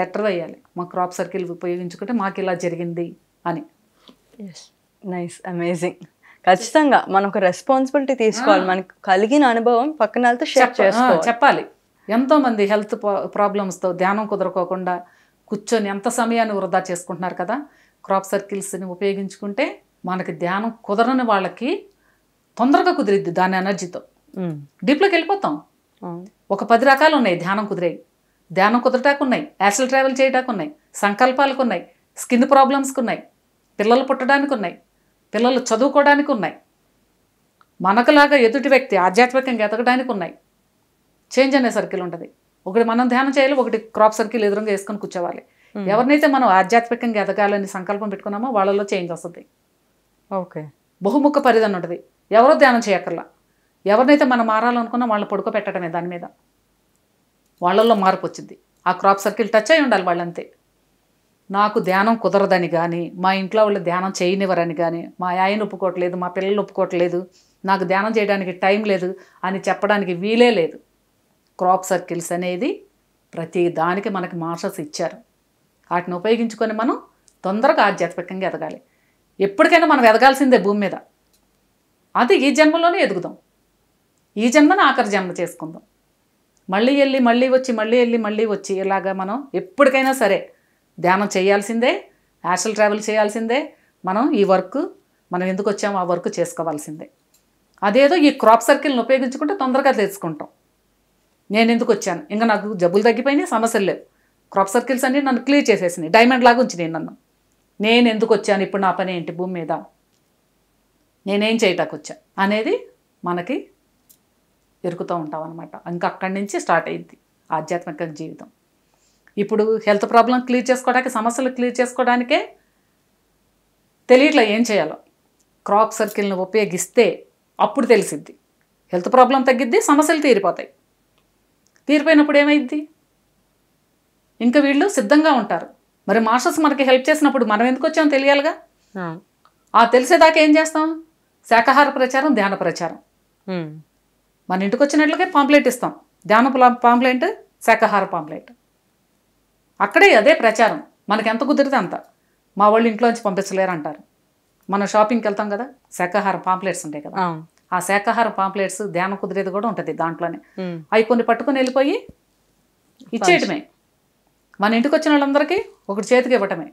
లెటర్ వేయాలి మా క్రాప్ సర్కిల్ ఉపయోగించుకుంటే మాకు ఇలా జరిగింది అని నైస్ అమేజింగ్ ఖచ్చితంగా మనం ఒక రెస్పాన్సిబిలిటీ తీసుకోవాలి మనకు కలిగిన అనుభవం పక్కన షేర్ చేసుకోవాలి చెప్పాలి ఎంతో మంది హెల్త్ ప్రాబ్లమ్స్తో ధ్యానం కుదరకోకుండా కూర్చొని ఎంత సమయాన్ని వృధా చేసుకుంటున్నారు కదా క్రాప్ సర్కిల్స్ని ఉపయోగించుకుంటే మనకి ధ్యానం కుదరని వాళ్ళకి తొందరగా కుదిరిద్ది దాని ఎనర్జీతో డీప్లోకి hmm. వెళ్ళిపోతాం ఒక పది రకాలు ఉన్నాయి ధ్యానం కుదిరేవి ధ్యానం కుదరటాకున్నాయి యాసల్ ట్రావెల్ చేయటాకున్నాయి సంకల్పాలకు ఉన్నాయి స్కిన్ ప్రాబ్లమ్స్కి ఉన్నాయి పిల్లలు పుట్టడానికి ఉన్నాయి పిల్లలు చదువుకోవడానికి ఉన్నాయి మనకులాగా ఎదుటి వ్యక్తి ఆధ్యాత్మికంగా ఎదగడానికి ఉన్నాయి చేంజ్ అనే సర్కిల్ ఉంటుంది ఒకటి మనం ధ్యానం చేయాలి ఒకటి క్రాప్ సర్కిల్ ఎదురుగా వేసుకొని కూర్చోవాలి hmm. ఎవరినైతే మనం ఆధ్యాత్మికంగా ఎదగాలని సంకల్పం పెట్టుకున్నామో వాళ్ళలో చేంజ్ వస్తుంది ఓకే బహుముఖ పరిధి ఉంటుంది ఎవరో ధ్యానం చేయక్కర్లా ఎవరినైతే మనం మారాలనుకున్నా వాళ్ళని పడుకోబెట్టడమే దాని మీద వాళ్ళల్లో మార్పు వచ్చింది ఆ క్రాప్ సర్కిల్ టచ్ అయి ఉండాలి వాళ్ళంతే నాకు ధ్యానం కుదరదని కానీ మా ఇంట్లో వాళ్ళు ధ్యానం చేయనివ్వరని కానీ మా ఆయన ఒప్పుకోవట్లేదు మా పిల్లలు ఒప్పుకోవట్లేదు నాకు ధ్యానం చేయడానికి టైం లేదు అని చెప్పడానికి వీలే లేదు క్రాప్ సర్కిల్స్ అనేది ప్రతి దానికి మనకి మాస్టర్స్ ఇచ్చారు వాటిని ఉపయోగించుకొని మనం తొందరగా ఆధ్యాత్మికంగా ఎదగాలి ఎప్పటికైనా మనం ఎదగాల్సిందే భూమి మీద అది ఈ జన్మలోనే ఎదుగుదాం ఈ జన్మను ఆఖరి జన్మ చేసుకుందాం మళ్ళీ వెళ్ళి మళ్ళీ వచ్చి మళ్ళీ వెళ్ళి మళ్ళీ వచ్చి ఇలాగా మనం ఎప్పటికైనా సరే ధ్యానం చేయాల్సిందే యాషల్ ట్రావెల్ చేయాల్సిందే మనం ఈ వర్క్ మనం ఎందుకు వచ్చామో ఆ వర్క్ చేసుకోవాల్సిందే అదేదో ఈ క్రాప్ సర్కిల్ని ఉపయోగించుకుంటే తొందరగా తెచ్చుకుంటాం నేను ఎందుకు వచ్చాను ఇంకా నాకు జబ్బులు తగ్గిపోయినాయి సమస్యలు లేవు క్రాప్ సర్కిల్స్ అన్నీ నన్ను క్లియర్ చేసేసినాయి డైమండ్ లాగా ఉంచినాయి నన్ను నేను ఎందుకు వచ్చాను ఇప్పుడు నా పని ఏంటి భూమి మీద నేనేం చేయటాకొచ్చా అనేది మనకి ఎరుకుతూ ఉంటాం అనమాట ఇంకా అక్కడి నుంచి స్టార్ట్ అయింది ఆధ్యాత్మిక జీవితం ఇప్పుడు హెల్త్ ప్రాబ్లం క్లియర్ చేసుకోవడానికి సమస్యలు క్లియర్ చేసుకోవడానికే తెలియట్లే ఏం చేయాలో క్రాప్ సర్కిల్ని ఉపయోగిస్తే అప్పుడు తెలిసిద్ది హెల్త్ ప్రాబ్లం తగ్గిద్ది సమస్యలు తీరిపోతాయి తీరిపోయినప్పుడు ఏమైద్ది ఇంకా వీళ్ళు సిద్ధంగా ఉంటారు మరి మాస్టర్స్ మనకి హెల్ప్ చేసినప్పుడు మనం ఎందుకు వచ్చామో తెలియాలిగా ఆ తెలిసేదాకా ఏం చేస్తాం శాకాహార ప్రచారం ధ్యాన ప్రచారం మన ఇంటికి వచ్చినట్లుగా పాంప్లెట్ ఇస్తాం ధ్యాన పాంప్లెట్ శాకాహార పాంప్లెట్ అక్కడే అదే ప్రచారం మనకి ఎంత కుదిరితే అంత మా వాళ్ళు ఇంట్లోంచి పంపించలేరు అంటారు మనం షాపింగ్కి వెళ్తాం కదా శాకాహార పాంప్లెట్స్ ఉంటాయి కదా ఆ శాకాహార పాంప్లెట్స్ ధ్యాన కుదిరేది కూడా ఉంటుంది దాంట్లోనే అవి కొన్ని పట్టుకొని వెళ్ళిపోయి ఇచ్చేయటమే మన ఇంటికి వచ్చిన వాళ్ళందరికీ ఒకటి చేతికి ఇవ్వటమే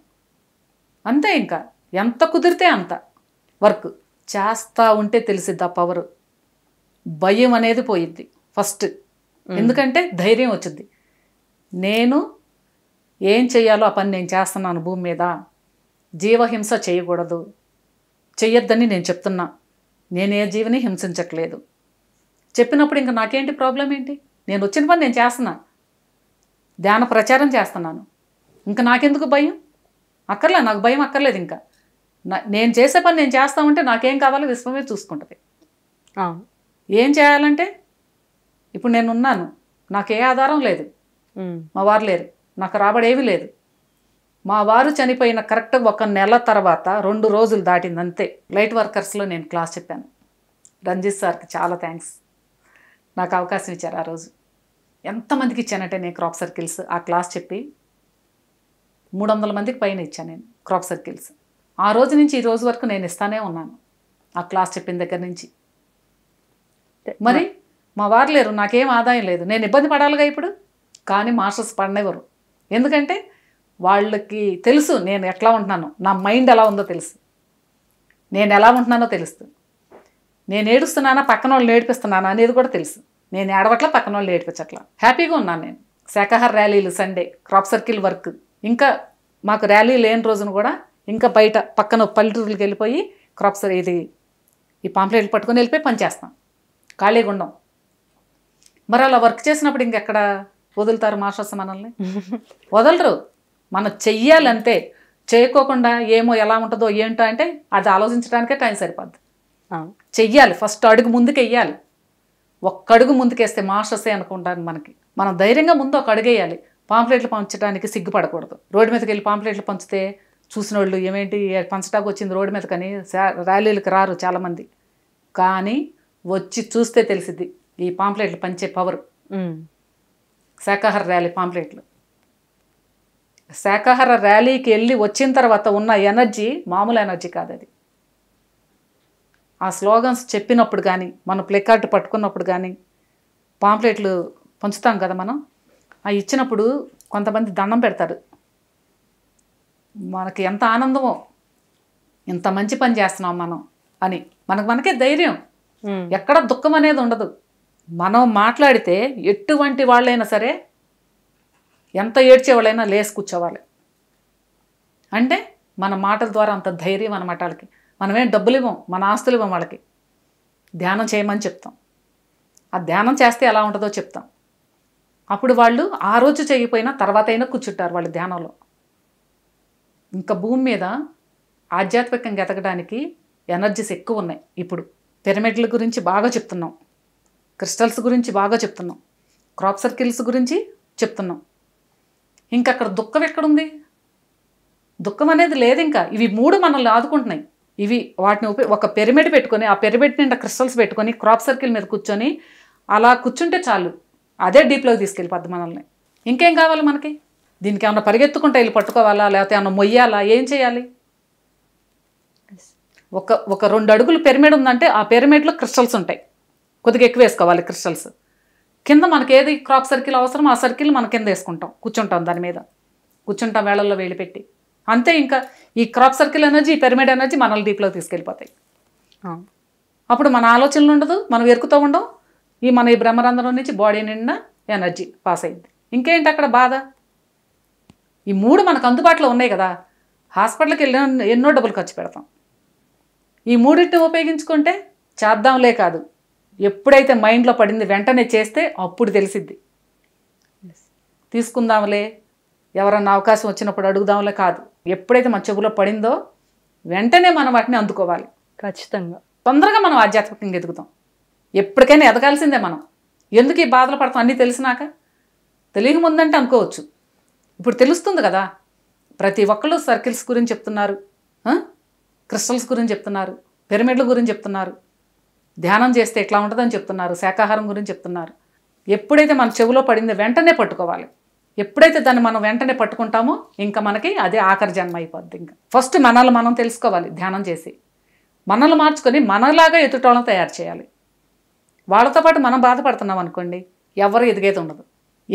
అంతే ఇంకా ఎంత కుదిరితే అంత వర్క్ చేస్తూ ఉంటే తెలిసిద్ది ఆ పవరు భయం అనేది పోయిద్ది ఫస్ట్ ఎందుకంటే ధైర్యం వచ్చింది నేను ఏం చేయాలో ఆ పని నేను చేస్తున్నాను భూమి మీద జీవహింస చేయకూడదు చెయ్యొద్దని నేను చెప్తున్నా నేను ఏ జీవిని హింసించట్లేదు చెప్పినప్పుడు ఇంకా నాకేంటి ప్రాబ్లం ఏంటి నేను వచ్చిన పని నేను చేస్తున్నా ధ్యాన ప్రచారం చేస్తున్నాను ఇంకా నాకెందుకు భయం అక్కర్లే నాకు భయం అక్కర్లేదు ఇంకా నేను చేసే పని నేను చేస్తా ఉంటే నాకేం కావాలో విశ్వమే చూసుకుంటుంది ఏం చేయాలంటే ఇప్పుడు నేను ఉన్నాను నాకు ఏ ఆధారం లేదు మా వారు లేరు నాకు రాబడేమీ లేదు మా వారు చనిపోయిన కరెక్ట్ ఒక నెల తర్వాత రెండు రోజులు దాటింది అంతే లైట్ వర్కర్స్లో నేను క్లాస్ చెప్పాను రంజిత్ సార్కి చాలా థ్యాంక్స్ నాకు అవకాశం ఇచ్చారు ఆ రోజు ఎంతమందికి ఇచ్చానంటే నేను క్రాప్ సర్కిల్స్ ఆ క్లాస్ చెప్పి మూడు వందల మందికి పైన ఇచ్చాను నేను క్రాప్ సర్కిల్స్ ఆ రోజు నుంచి ఈ రోజు వరకు నేను ఇస్తానే ఉన్నాను ఆ క్లాస్ చెప్పిన దగ్గర నుంచి మరి మా వారు లేరు నాకేం ఆదాయం లేదు నేను ఇబ్బంది పడాలిగా ఇప్పుడు కానీ మాస్టర్స్ పడనివ్వరు ఎందుకంటే వాళ్ళకి తెలుసు నేను ఎట్లా ఉంటున్నాను నా మైండ్ ఎలా ఉందో తెలుసు నేను ఎలా ఉంటున్నానో తెలుసు నేను ఏడుస్తున్నానా పక్కన వాళ్ళు నేర్పిస్తున్నానా అనేది కూడా తెలుసు నేను ఏడవట్లా పక్కన వాళ్ళు ఏడిపించట్లా హ్యాపీగా ఉన్నాను నేను శాఖాహార ర్యాలీలు సండే క్రాప్ సర్కిల్ వర్క్ ఇంకా మాకు ర్యాలీ లేని రోజున కూడా ఇంకా బయట పక్కన పల్లెటూరులకు వెళ్ళిపోయి క్రాప్ సర్ ఇది ఈ పాంప్లెట్లు పట్టుకొని వెళ్ళిపోయి పనిచేస్తాం ఖాళీగా మరి అలా వర్క్ చేసినప్పుడు ఇంకెక్కడ వదులుతారు మాస్టర్స్ మనల్ని వదలరు మనం చెయ్యాలంటే చేయకోకుండా ఏమో ఎలా ఉంటుందో ఏంటో అంటే అది ఆలోచించడానికే టైం సరిపోద్ది చెయ్యాలి ఫస్ట్ అడుగు ముందుకు వెయ్యాలి ఒక్క అడుగు ముందుకేస్తే మాస్టర్సే అనుకుంటాను మనకి మనం ధైర్యంగా ముందు ఒక అడుగేయాలి పాంప్లెట్లు పంచడానికి సిగ్గుపడకూడదు రోడ్డు మీదకి వెళ్ళి పాంప్లెట్లు పంచితే చూసిన వాళ్ళు ఏమేంటి పంచడానికి వచ్చింది రోడ్డు మీద కానీ ర్యాలీలకు రారు చాలామంది కానీ వచ్చి చూస్తే తెలిసిద్ది ఈ పాంప్లెట్లు పంచే పవర్ శాకాహార ర్యాలీ పాంప్లెట్లు శాకాహార ర్యాలీకి వెళ్ళి వచ్చిన తర్వాత ఉన్న ఎనర్జీ మామూలు ఎనర్జీ కాదు అది ఆ స్లోగన్స్ చెప్పినప్పుడు కానీ మనం ప్లెకార్డు పట్టుకున్నప్పుడు కానీ పాంప్లెట్లు పంచుతాం కదా మనం అవి ఇచ్చినప్పుడు కొంతమంది దండం పెడతారు మనకి ఎంత ఆనందమో ఇంత మంచి పని చేస్తున్నాం మనం అని మనకు మనకే ధైర్యం Hmm. ఎక్కడ దుఃఖం అనేది ఉండదు మనం మాట్లాడితే ఎటువంటి వాళ్ళైనా సరే ఎంత ఏడ్చేవాళ్ళైనా లేసి కూర్చోవాలి అంటే మన మాటల ద్వారా అంత ధైర్యం అనమాట వాళ్ళకి మనమేం డబ్బులు ఇవ్వం మన ఆస్తులు ఇవ్వం వాళ్ళకి ధ్యానం చేయమని చెప్తాం ఆ ధ్యానం చేస్తే ఎలా ఉంటుందో చెప్తాం అప్పుడు వాళ్ళు ఆ రోజు చేయకపోయినా తర్వాత అయినా కూర్చుంటారు వాళ్ళు ధ్యానంలో ఇంకా భూమి మీద ఆధ్యాత్మికంగా ఎతకడానికి ఎనర్జీస్ ఎక్కువ ఉన్నాయి ఇప్పుడు పిరమిడ్ల గురించి బాగా చెప్తున్నాం క్రిస్టల్స్ గురించి బాగా చెప్తున్నాం క్రాప్ సర్కిల్స్ గురించి చెప్తున్నాం ఇంకా అక్కడ దుఃఖం ఎక్కడుంది దుఃఖం అనేది లేదు ఇంకా ఇవి మూడు మనల్ని ఆదుకుంటున్నాయి ఇవి వాటిని ఉపయోగ ఒక పెరిమిడ్ పెట్టుకొని ఆ పెరమిడ్ నిండా క్రిస్టల్స్ పెట్టుకొని క్రాప్ సర్కిల్ మీద కూర్చొని అలా కూర్చుంటే చాలు అదే డీప్లోకి తీసుకెళ్ళిపోద్ది మనల్ని ఇంకేం కావాలి మనకి దీనికి ఏమైనా పరిగెత్తుకుంటే వెళ్ళి పట్టుకోవాలా లేకపోతే ఏమైనా మొయ్యాలా ఏం చేయాలి ఒక ఒక రెండు అడుగులు పిరమిడ్ ఉందంటే ఆ పిరమిడ్లో క్రిస్టల్స్ ఉంటాయి కొద్దిగా ఎక్కువ వేసుకోవాలి క్రిస్టల్స్ కింద మనకి ఏది క్రాప్ సర్కిల్ అవసరం ఆ సర్కిల్ మన కింద వేసుకుంటాం కూర్చుంటాం దాని మీద కూర్చుంటాం వేళల్లో వేలు పెట్టి అంతే ఇంకా ఈ క్రాప్ సర్కిల్ ఎనర్జీ ఈ పిరమిడ్ ఎనర్జీ మనల్ని డీప్లో తీసుకెళ్ళిపోతాయి అప్పుడు మన ఆలోచనలు ఉండదు మనం ఎరుకుతూ ఉండం ఈ మన ఈ బ్రహ్మరంధ్రం నుంచి బాడీ నిండా ఎనర్జీ పాస్ అయింది ఇంకేంటి అక్కడ బాధ ఈ మూడు మనకు అందుబాటులో ఉన్నాయి కదా హాస్పిటల్కి వెళ్ళిన ఎన్నో డబ్బులు ఖర్చు పెడతాం ఈ మూడింటిని ఉపయోగించుకుంటే చేద్దాంలే కాదు ఎప్పుడైతే మైండ్లో పడింది వెంటనే చేస్తే అప్పుడు తెలిసిద్ది తీసుకుందాంలే ఎవరన్నా అవకాశం వచ్చినప్పుడు అడుగుదాంలే కాదు ఎప్పుడైతే మన చెబులో పడిందో వెంటనే మనం వాటిని అందుకోవాలి ఖచ్చితంగా తొందరగా మనం ఆధ్యాత్మికంగా ఎదుగుతాం ఎప్పటికైనా ఎదగాల్సిందే మనం ఎందుకు ఈ బాధలు పడతాం అన్నీ తెలిసినాక తెలియకముందంటే అనుకోవచ్చు ఇప్పుడు తెలుస్తుంది కదా ప్రతి ఒక్కళ్ళు సర్కిల్స్ గురించి చెప్తున్నారు క్రిస్టల్స్ గురించి చెప్తున్నారు పిరమిడ్ల గురించి చెప్తున్నారు ధ్యానం చేస్తే ఎట్లా ఉంటుందని చెప్తున్నారు శాకాహారం గురించి చెప్తున్నారు ఎప్పుడైతే మన చెవిలో పడిందో వెంటనే పట్టుకోవాలి ఎప్పుడైతే దాన్ని మనం వెంటనే పట్టుకుంటామో ఇంకా మనకి అదే ఆఖరి జన్మ అయిపోద్ది ఇంకా ఫస్ట్ మనల్ని మనం తెలుసుకోవాలి ధ్యానం చేసి మనల్ని మార్చుకొని మనలాగా ఎదుటోళ్ళని తయారు చేయాలి వాళ్ళతో పాటు మనం బాధపడుతున్నాం అనుకోండి ఎవరు ఎదిగేది ఉండదు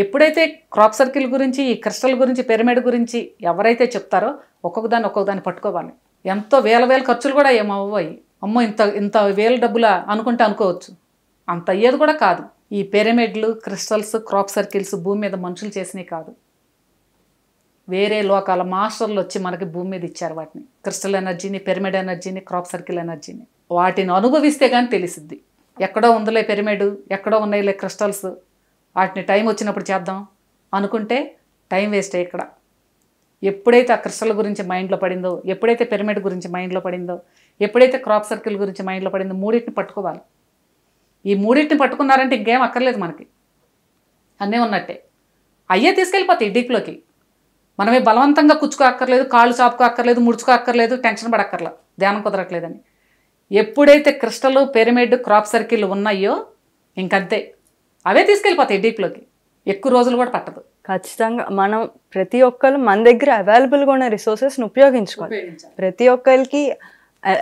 ఎప్పుడైతే క్రాప్ సర్కిల్ గురించి ఈ క్రిస్టల్ గురించి పిరమిడ్ గురించి ఎవరైతే చెప్తారో ఒక్కొక్కదాన్ని ఒక్కొక్కదాన్ని పట్టుకోవాలి ఎంతో వేల వేల ఖర్చులు కూడా ఏమవ్వాయి అమ్మో ఇంత ఇంత వేల డబ్బులా అనుకుంటే అనుకోవచ్చు అంత అయ్యేది కూడా కాదు ఈ పిరమిడ్లు క్రిస్టల్స్ క్రాప్ సర్కిల్స్ భూమి మీద మనుషులు చేసినవి కాదు వేరే లోకాల మాస్టర్లు వచ్చి మనకి భూమి మీద ఇచ్చారు వాటిని క్రిస్టల్ ఎనర్జీని పిరమిడ్ ఎనర్జీని క్రాప్ సర్కిల్ ఎనర్జీని వాటిని అనుభవిస్తే కానీ తెలిసిద్ది ఎక్కడో ఉందిలే పిరమిడ్ ఎక్కడో ఉన్నాయిలే క్రిస్టల్స్ వాటిని టైం వచ్చినప్పుడు చేద్దాం అనుకుంటే టైం వేస్టే ఇక్కడ ఎప్పుడైతే ఆ క్రిస్టల్ గురించి మైండ్లో పడిందో ఎప్పుడైతే పిరమిడ్ గురించి మైండ్లో పడిందో ఎప్పుడైతే క్రాప్ సర్కిల్ గురించి మైండ్లో పడిందో మూడింటిని పట్టుకోవాలి ఈ మూడింటిని పట్టుకున్నారంటే ఇంకేం అక్కర్లేదు మనకి అన్నీ ఉన్నట్టే అయ్యే తీసుకెళ్ళిపోతాయి డీప్లోకి మనమే బలవంతంగా కుచ్చుకో అక్కర్లేదు కాళ్ళు చాపుకో అక్కర్లేదు ముడుచుకో అక్కర్లేదు టెన్షన్ పడక్కర్ల ధ్యానం కుదరట్లేదని ఎప్పుడైతే క్రిస్టలు పిరమిడ్ క్రాప్ సర్కిల్ ఉన్నాయో ఇంకంతే అవే తీసుకెళ్ళిపోతాయి డీప్లోకి ఎక్కువ రోజులు కూడా పట్టదు ఖచ్చితంగా మనం ప్రతి ఒక్కరు మన దగ్గర అవైలబుల్గా ఉన్న రిసోర్సెస్ని ఉపయోగించుకోవాలి ప్రతి ఒక్కరికి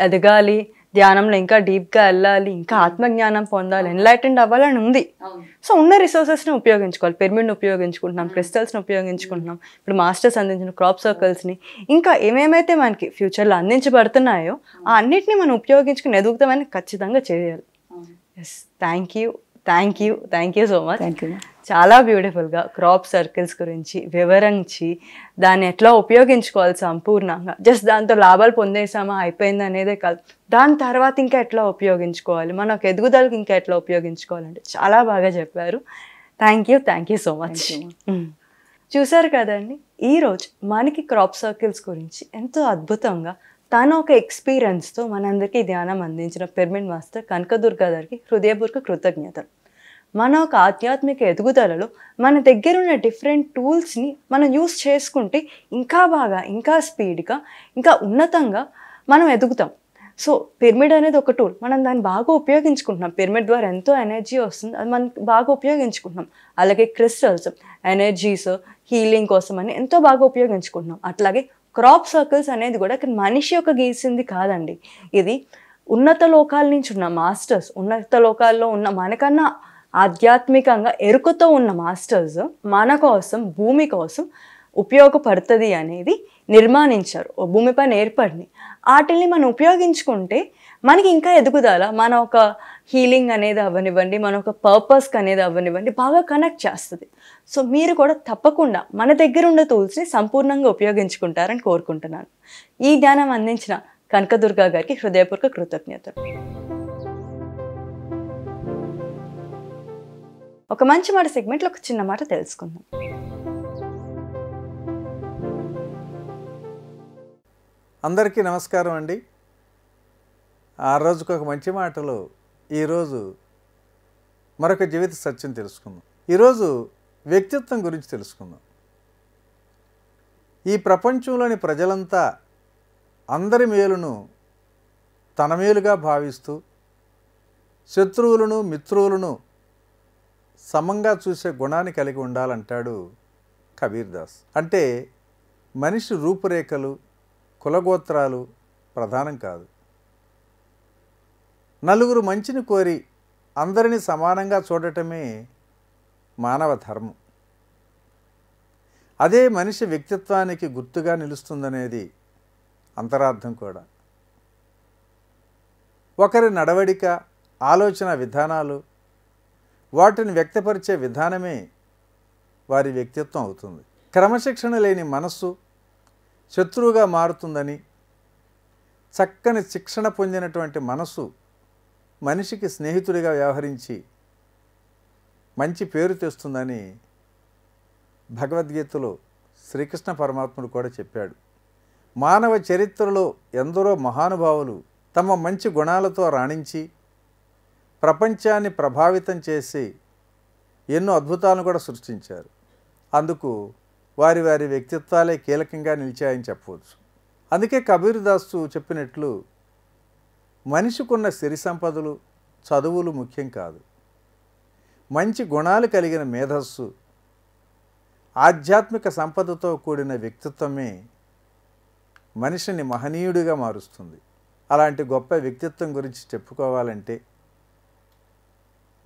ఎదగాలి ధ్యానంలో ఇంకా డీప్గా వెళ్ళాలి ఇంకా ఆత్మజ్ఞానం పొందాలి ఎన్లైటెండ్ అవ్వాలని ఉంది సో ఉన్న రిసోర్సెస్ని ఉపయోగించుకోవాలి పెర్మిడ్ని ఉపయోగించుకుంటున్నాం క్రిస్టల్స్ని ఉపయోగించుకుంటున్నాం ఇప్పుడు మాస్టర్స్ అందించిన క్రాప్ సర్కిల్స్ని ఇంకా ఏమేమైతే మనకి ఫ్యూచర్లో అందించబడుతున్నాయో ఆ అన్నిటిని మనం ఉపయోగించుకుని ఎదుగుతామని ఖచ్చితంగా చేయాలి yes thank you thank you thank you so much thank you చాలా బ్యూటిఫుల్గా క్రాప్ సర్కిల్స్ గురించి వివరించి దాన్ని ఎట్లా ఉపయోగించుకోవాలి సంపూర్ణంగా జస్ట్ దాంతో లాభాలు పొందేసామా అయిపోయింది అనేదే కాదు దాని తర్వాత ఇంకా ఎట్లా ఉపయోగించుకోవాలి మనకు ఎదుగుదలకి ఇంకా ఎట్లా ఉపయోగించుకోవాలంటే చాలా బాగా చెప్పారు thank you thank you so much చూసారు కదండి ఈరోజు మనకి క్రాప్ సర్కిల్స్ గురించి ఎంతో అద్భుతంగా తన ఒక ఎక్స్పీరియన్స్తో మనందరికీ ధ్యానం అందించిన పెర్మిన్ మాస్టర్ కనకదుర్గాదర్కి హృదయపూర్వక కృతజ్ఞతలు మన ఒక ఆధ్యాత్మిక ఎదుగుదలలో మన దగ్గర ఉన్న డిఫరెంట్ టూల్స్ని మనం యూస్ చేసుకుంటే ఇంకా బాగా ఇంకా స్పీడ్గా ఇంకా ఉన్నతంగా మనం ఎదుగుతాం సో పిరమిడ్ అనేది ఒక టూల్ మనం దాన్ని బాగా ఉపయోగించుకుంటున్నాం పిరమిడ్ ద్వారా ఎంతో ఎనర్జీ వస్తుంది అది మనం బాగా ఉపయోగించుకుంటున్నాం అలాగే క్రిస్టల్స్ ఎనర్జీస్ హీలింగ్ కోసం అని ఎంతో బాగా ఉపయోగించుకుంటున్నాం అట్లాగే క్రాప్ సర్కిల్స్ అనేది కూడా ఇక్కడ మనిషి యొక్క గీసింది కాదండి ఇది ఉన్నత లోకాల నుంచి ఉన్న మాస్టర్స్ ఉన్నత లోకాల్లో ఉన్న మనకన్నా ఆధ్యాత్మికంగా ఎరుకతో ఉన్న మాస్టర్స్ మన కోసం భూమి కోసం ఉపయోగపడుతుంది అనేది నిర్మాణించారు భూమిపైన ఏర్పడిని వాటిని మనం ఉపయోగించుకుంటే మనకి ఇంకా ఎదుగుదల మన ఒక హీలింగ్ అనేది అవ్వనివ్వండి మన ఒక పర్పస్కి అనేది అవ్వనివ్వండి బాగా కనెక్ట్ చేస్తుంది సో మీరు కూడా తప్పకుండా మన దగ్గర ఉన్న టూల్స్ని సంపూర్ణంగా ఉపయోగించుకుంటారని కోరుకుంటున్నాను ఈ జ్ఞానం అందించిన కనకదుర్గా గారికి హృదయపూర్వక కృతజ్ఞతలు ఒక మంచి మాట సెగ్మెంట్లో ఒక చిన్న మాట తెలుసుకుందాం అందరికీ నమస్కారం అండి ఆ రోజుకు ఒక మంచి మాటలో ఈరోజు మరొక జీవిత సత్యం తెలుసుకుందాం ఈరోజు వ్యక్తిత్వం గురించి తెలుసుకుందాం ఈ ప్రపంచంలోని ప్రజలంతా అందరి మేలును తన మేలుగా భావిస్తూ శత్రువులను మిత్రువులను సమంగా చూసే గుణాన్ని కలిగి ఉండాలంటాడు కబీర్ దాస్ అంటే మనిషి రూపురేఖలు కులగోత్రాలు ప్రధానం కాదు నలుగురు మంచిని కోరి అందరినీ సమానంగా చూడటమే మానవ ధర్మం అదే మనిషి వ్యక్తిత్వానికి గుర్తుగా నిలుస్తుందనేది అంతరార్థం కూడా ఒకరి నడవడిక ఆలోచన విధానాలు వాటిని వ్యక్తపరిచే విధానమే వారి వ్యక్తిత్వం అవుతుంది క్రమశిక్షణ లేని మనస్సు శత్రువుగా మారుతుందని చక్కని శిక్షణ పొందినటువంటి మనస్సు మనిషికి స్నేహితుడిగా వ్యవహరించి మంచి పేరు తెస్తుందని భగవద్గీతలో శ్రీకృష్ణ పరమాత్ముడు కూడా చెప్పాడు మానవ చరిత్రలో ఎందరో మహానుభావులు తమ మంచి గుణాలతో రాణించి ప్రపంచాన్ని ప్రభావితం చేసి ఎన్నో అద్భుతాలను కూడా సృష్టించారు అందుకు వారి వారి వ్యక్తిత్వాలే కీలకంగా నిలిచాయని చెప్పవచ్చు అందుకే కబీర్ దాసు చెప్పినట్లు మనిషికున్న సిరి సంపదలు చదువులు ముఖ్యం కాదు మంచి గుణాలు కలిగిన మేధస్సు ఆధ్యాత్మిక సంపదతో కూడిన వ్యక్తిత్వమే మనిషిని మహనీయుడిగా మారుస్తుంది అలాంటి గొప్ప వ్యక్తిత్వం గురించి చెప్పుకోవాలంటే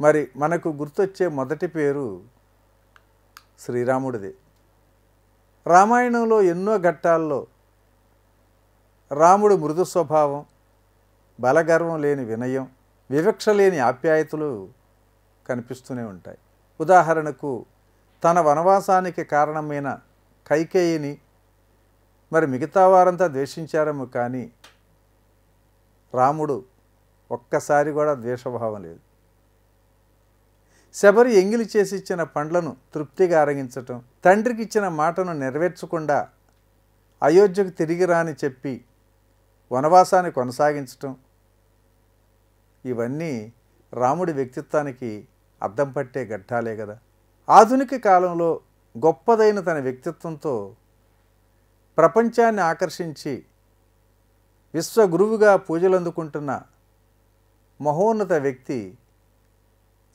మరి మనకు గుర్తొచ్చే మొదటి పేరు శ్రీరాముడిది రామాయణంలో ఎన్నో ఘట్టాల్లో రాముడు మృదు స్వభావం బలగర్వం లేని వినయం వివక్ష లేని ఆప్యాయతలు కనిపిస్తూనే ఉంటాయి ఉదాహరణకు తన వనవాసానికి కారణమైన కైకేయిని మరి మిగతా వారంతా ద్వేషించారము కానీ రాముడు ఒక్కసారి కూడా ద్వేషభావం లేదు శబరి ఎంగిలి చేసి ఇచ్చిన పండ్లను తృప్తిగా అరగించటం తండ్రికి ఇచ్చిన మాటను నెరవేర్చకుండా అయోధ్యకు తిరిగి రాని చెప్పి వనవాసాన్ని కొనసాగించటం ఇవన్నీ రాముడి వ్యక్తిత్వానికి అద్దం పట్టే ఘట్టాలే కదా ఆధునిక కాలంలో గొప్పదైన తన వ్యక్తిత్వంతో ప్రపంచాన్ని ఆకర్షించి విశ్వగురువుగా పూజలందుకుంటున్న మహోన్నత వ్యక్తి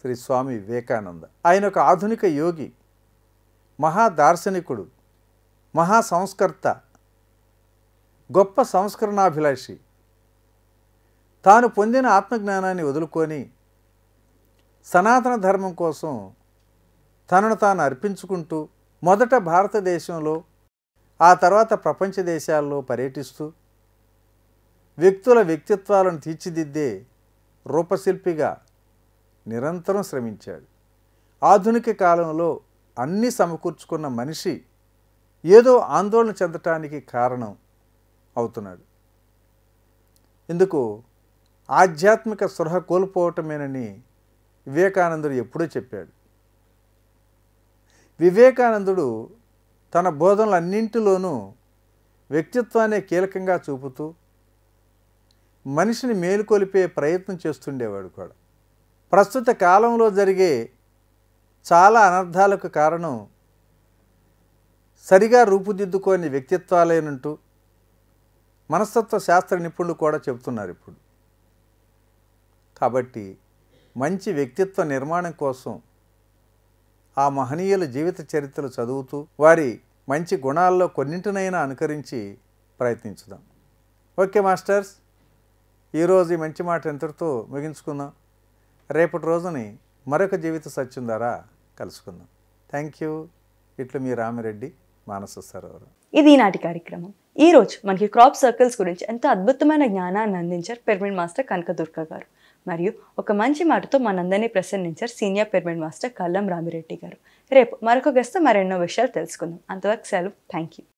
శ్రీ స్వామి వివేకానంద ఆయన ఒక ఆధునిక యోగి మహా దార్శనికుడు మహా సంస్కర్త గొప్ప సంస్కరణాభిలాషి తాను పొందిన ఆత్మజ్ఞానాన్ని వదులుకొని సనాతన ధర్మం కోసం తనను తాను అర్పించుకుంటూ మొదట భారతదేశంలో ఆ తర్వాత ప్రపంచ దేశాల్లో పర్యటిస్తూ వ్యక్తుల వ్యక్తిత్వాలను తీర్చిదిద్దే రూపశిల్పిగా నిరంతరం శ్రమించాడు ఆధునిక కాలంలో అన్ని సమకూర్చుకున్న మనిషి ఏదో ఆందోళన చెందటానికి కారణం అవుతున్నాడు ఇందుకు ఆధ్యాత్మిక సృహ కోల్పోవటమేనని వివేకానందుడు ఎప్పుడూ చెప్పాడు వివేకానందుడు తన బోధనలన్నింటిలోనూ వ్యక్తిత్వాన్ని కీలకంగా చూపుతూ మనిషిని మేలుకొలిపే ప్రయత్నం చేస్తుండేవాడు కూడా ప్రస్తుత కాలంలో జరిగే చాలా అనర్థాలకు కారణం సరిగా రూపుదిద్దుకోని వ్యక్తిత్వాలేనంటూ మనస్తత్వ శాస్త్ర నిపుణులు కూడా చెబుతున్నారు ఇప్పుడు కాబట్టి మంచి వ్యక్తిత్వ నిర్మాణం కోసం ఆ మహనీయుల జీవిత చరిత్రలు చదువుతూ వారి మంచి గుణాల్లో కొన్నింటినైనా అనుకరించి ప్రయత్నించుదాం ఓకే మాస్టర్స్ ఈరోజు ఈ మంచి మాట ఎంతటితో ముగించుకుందాం రేపటి రోజుని మరొక జీవిత సత్యం ద్వారా కలుసుకుందాం థ్యాంక్ యూ ఇట్లు మీ రామిరెడ్డి మానస సరోవరం ఇది ఈనాటి కార్యక్రమం ఈ రోజు మనకి క్రాప్ సర్కిల్స్ గురించి ఎంతో అద్భుతమైన జ్ఞానాన్ని అందించారు పెర్మిడ్ మాస్టర్ కనకదుర్గ గారు మరియు ఒక మంచి మాటతో మనందరినీ ప్రసన్నించారు senior pyramid master Kallam Ramireddy garu రేపు మరొక గస్తే మరెన్నో విషయాలు తెలుసుకుందాం అంతవరకు సెలవు థ్యాంక్ యూ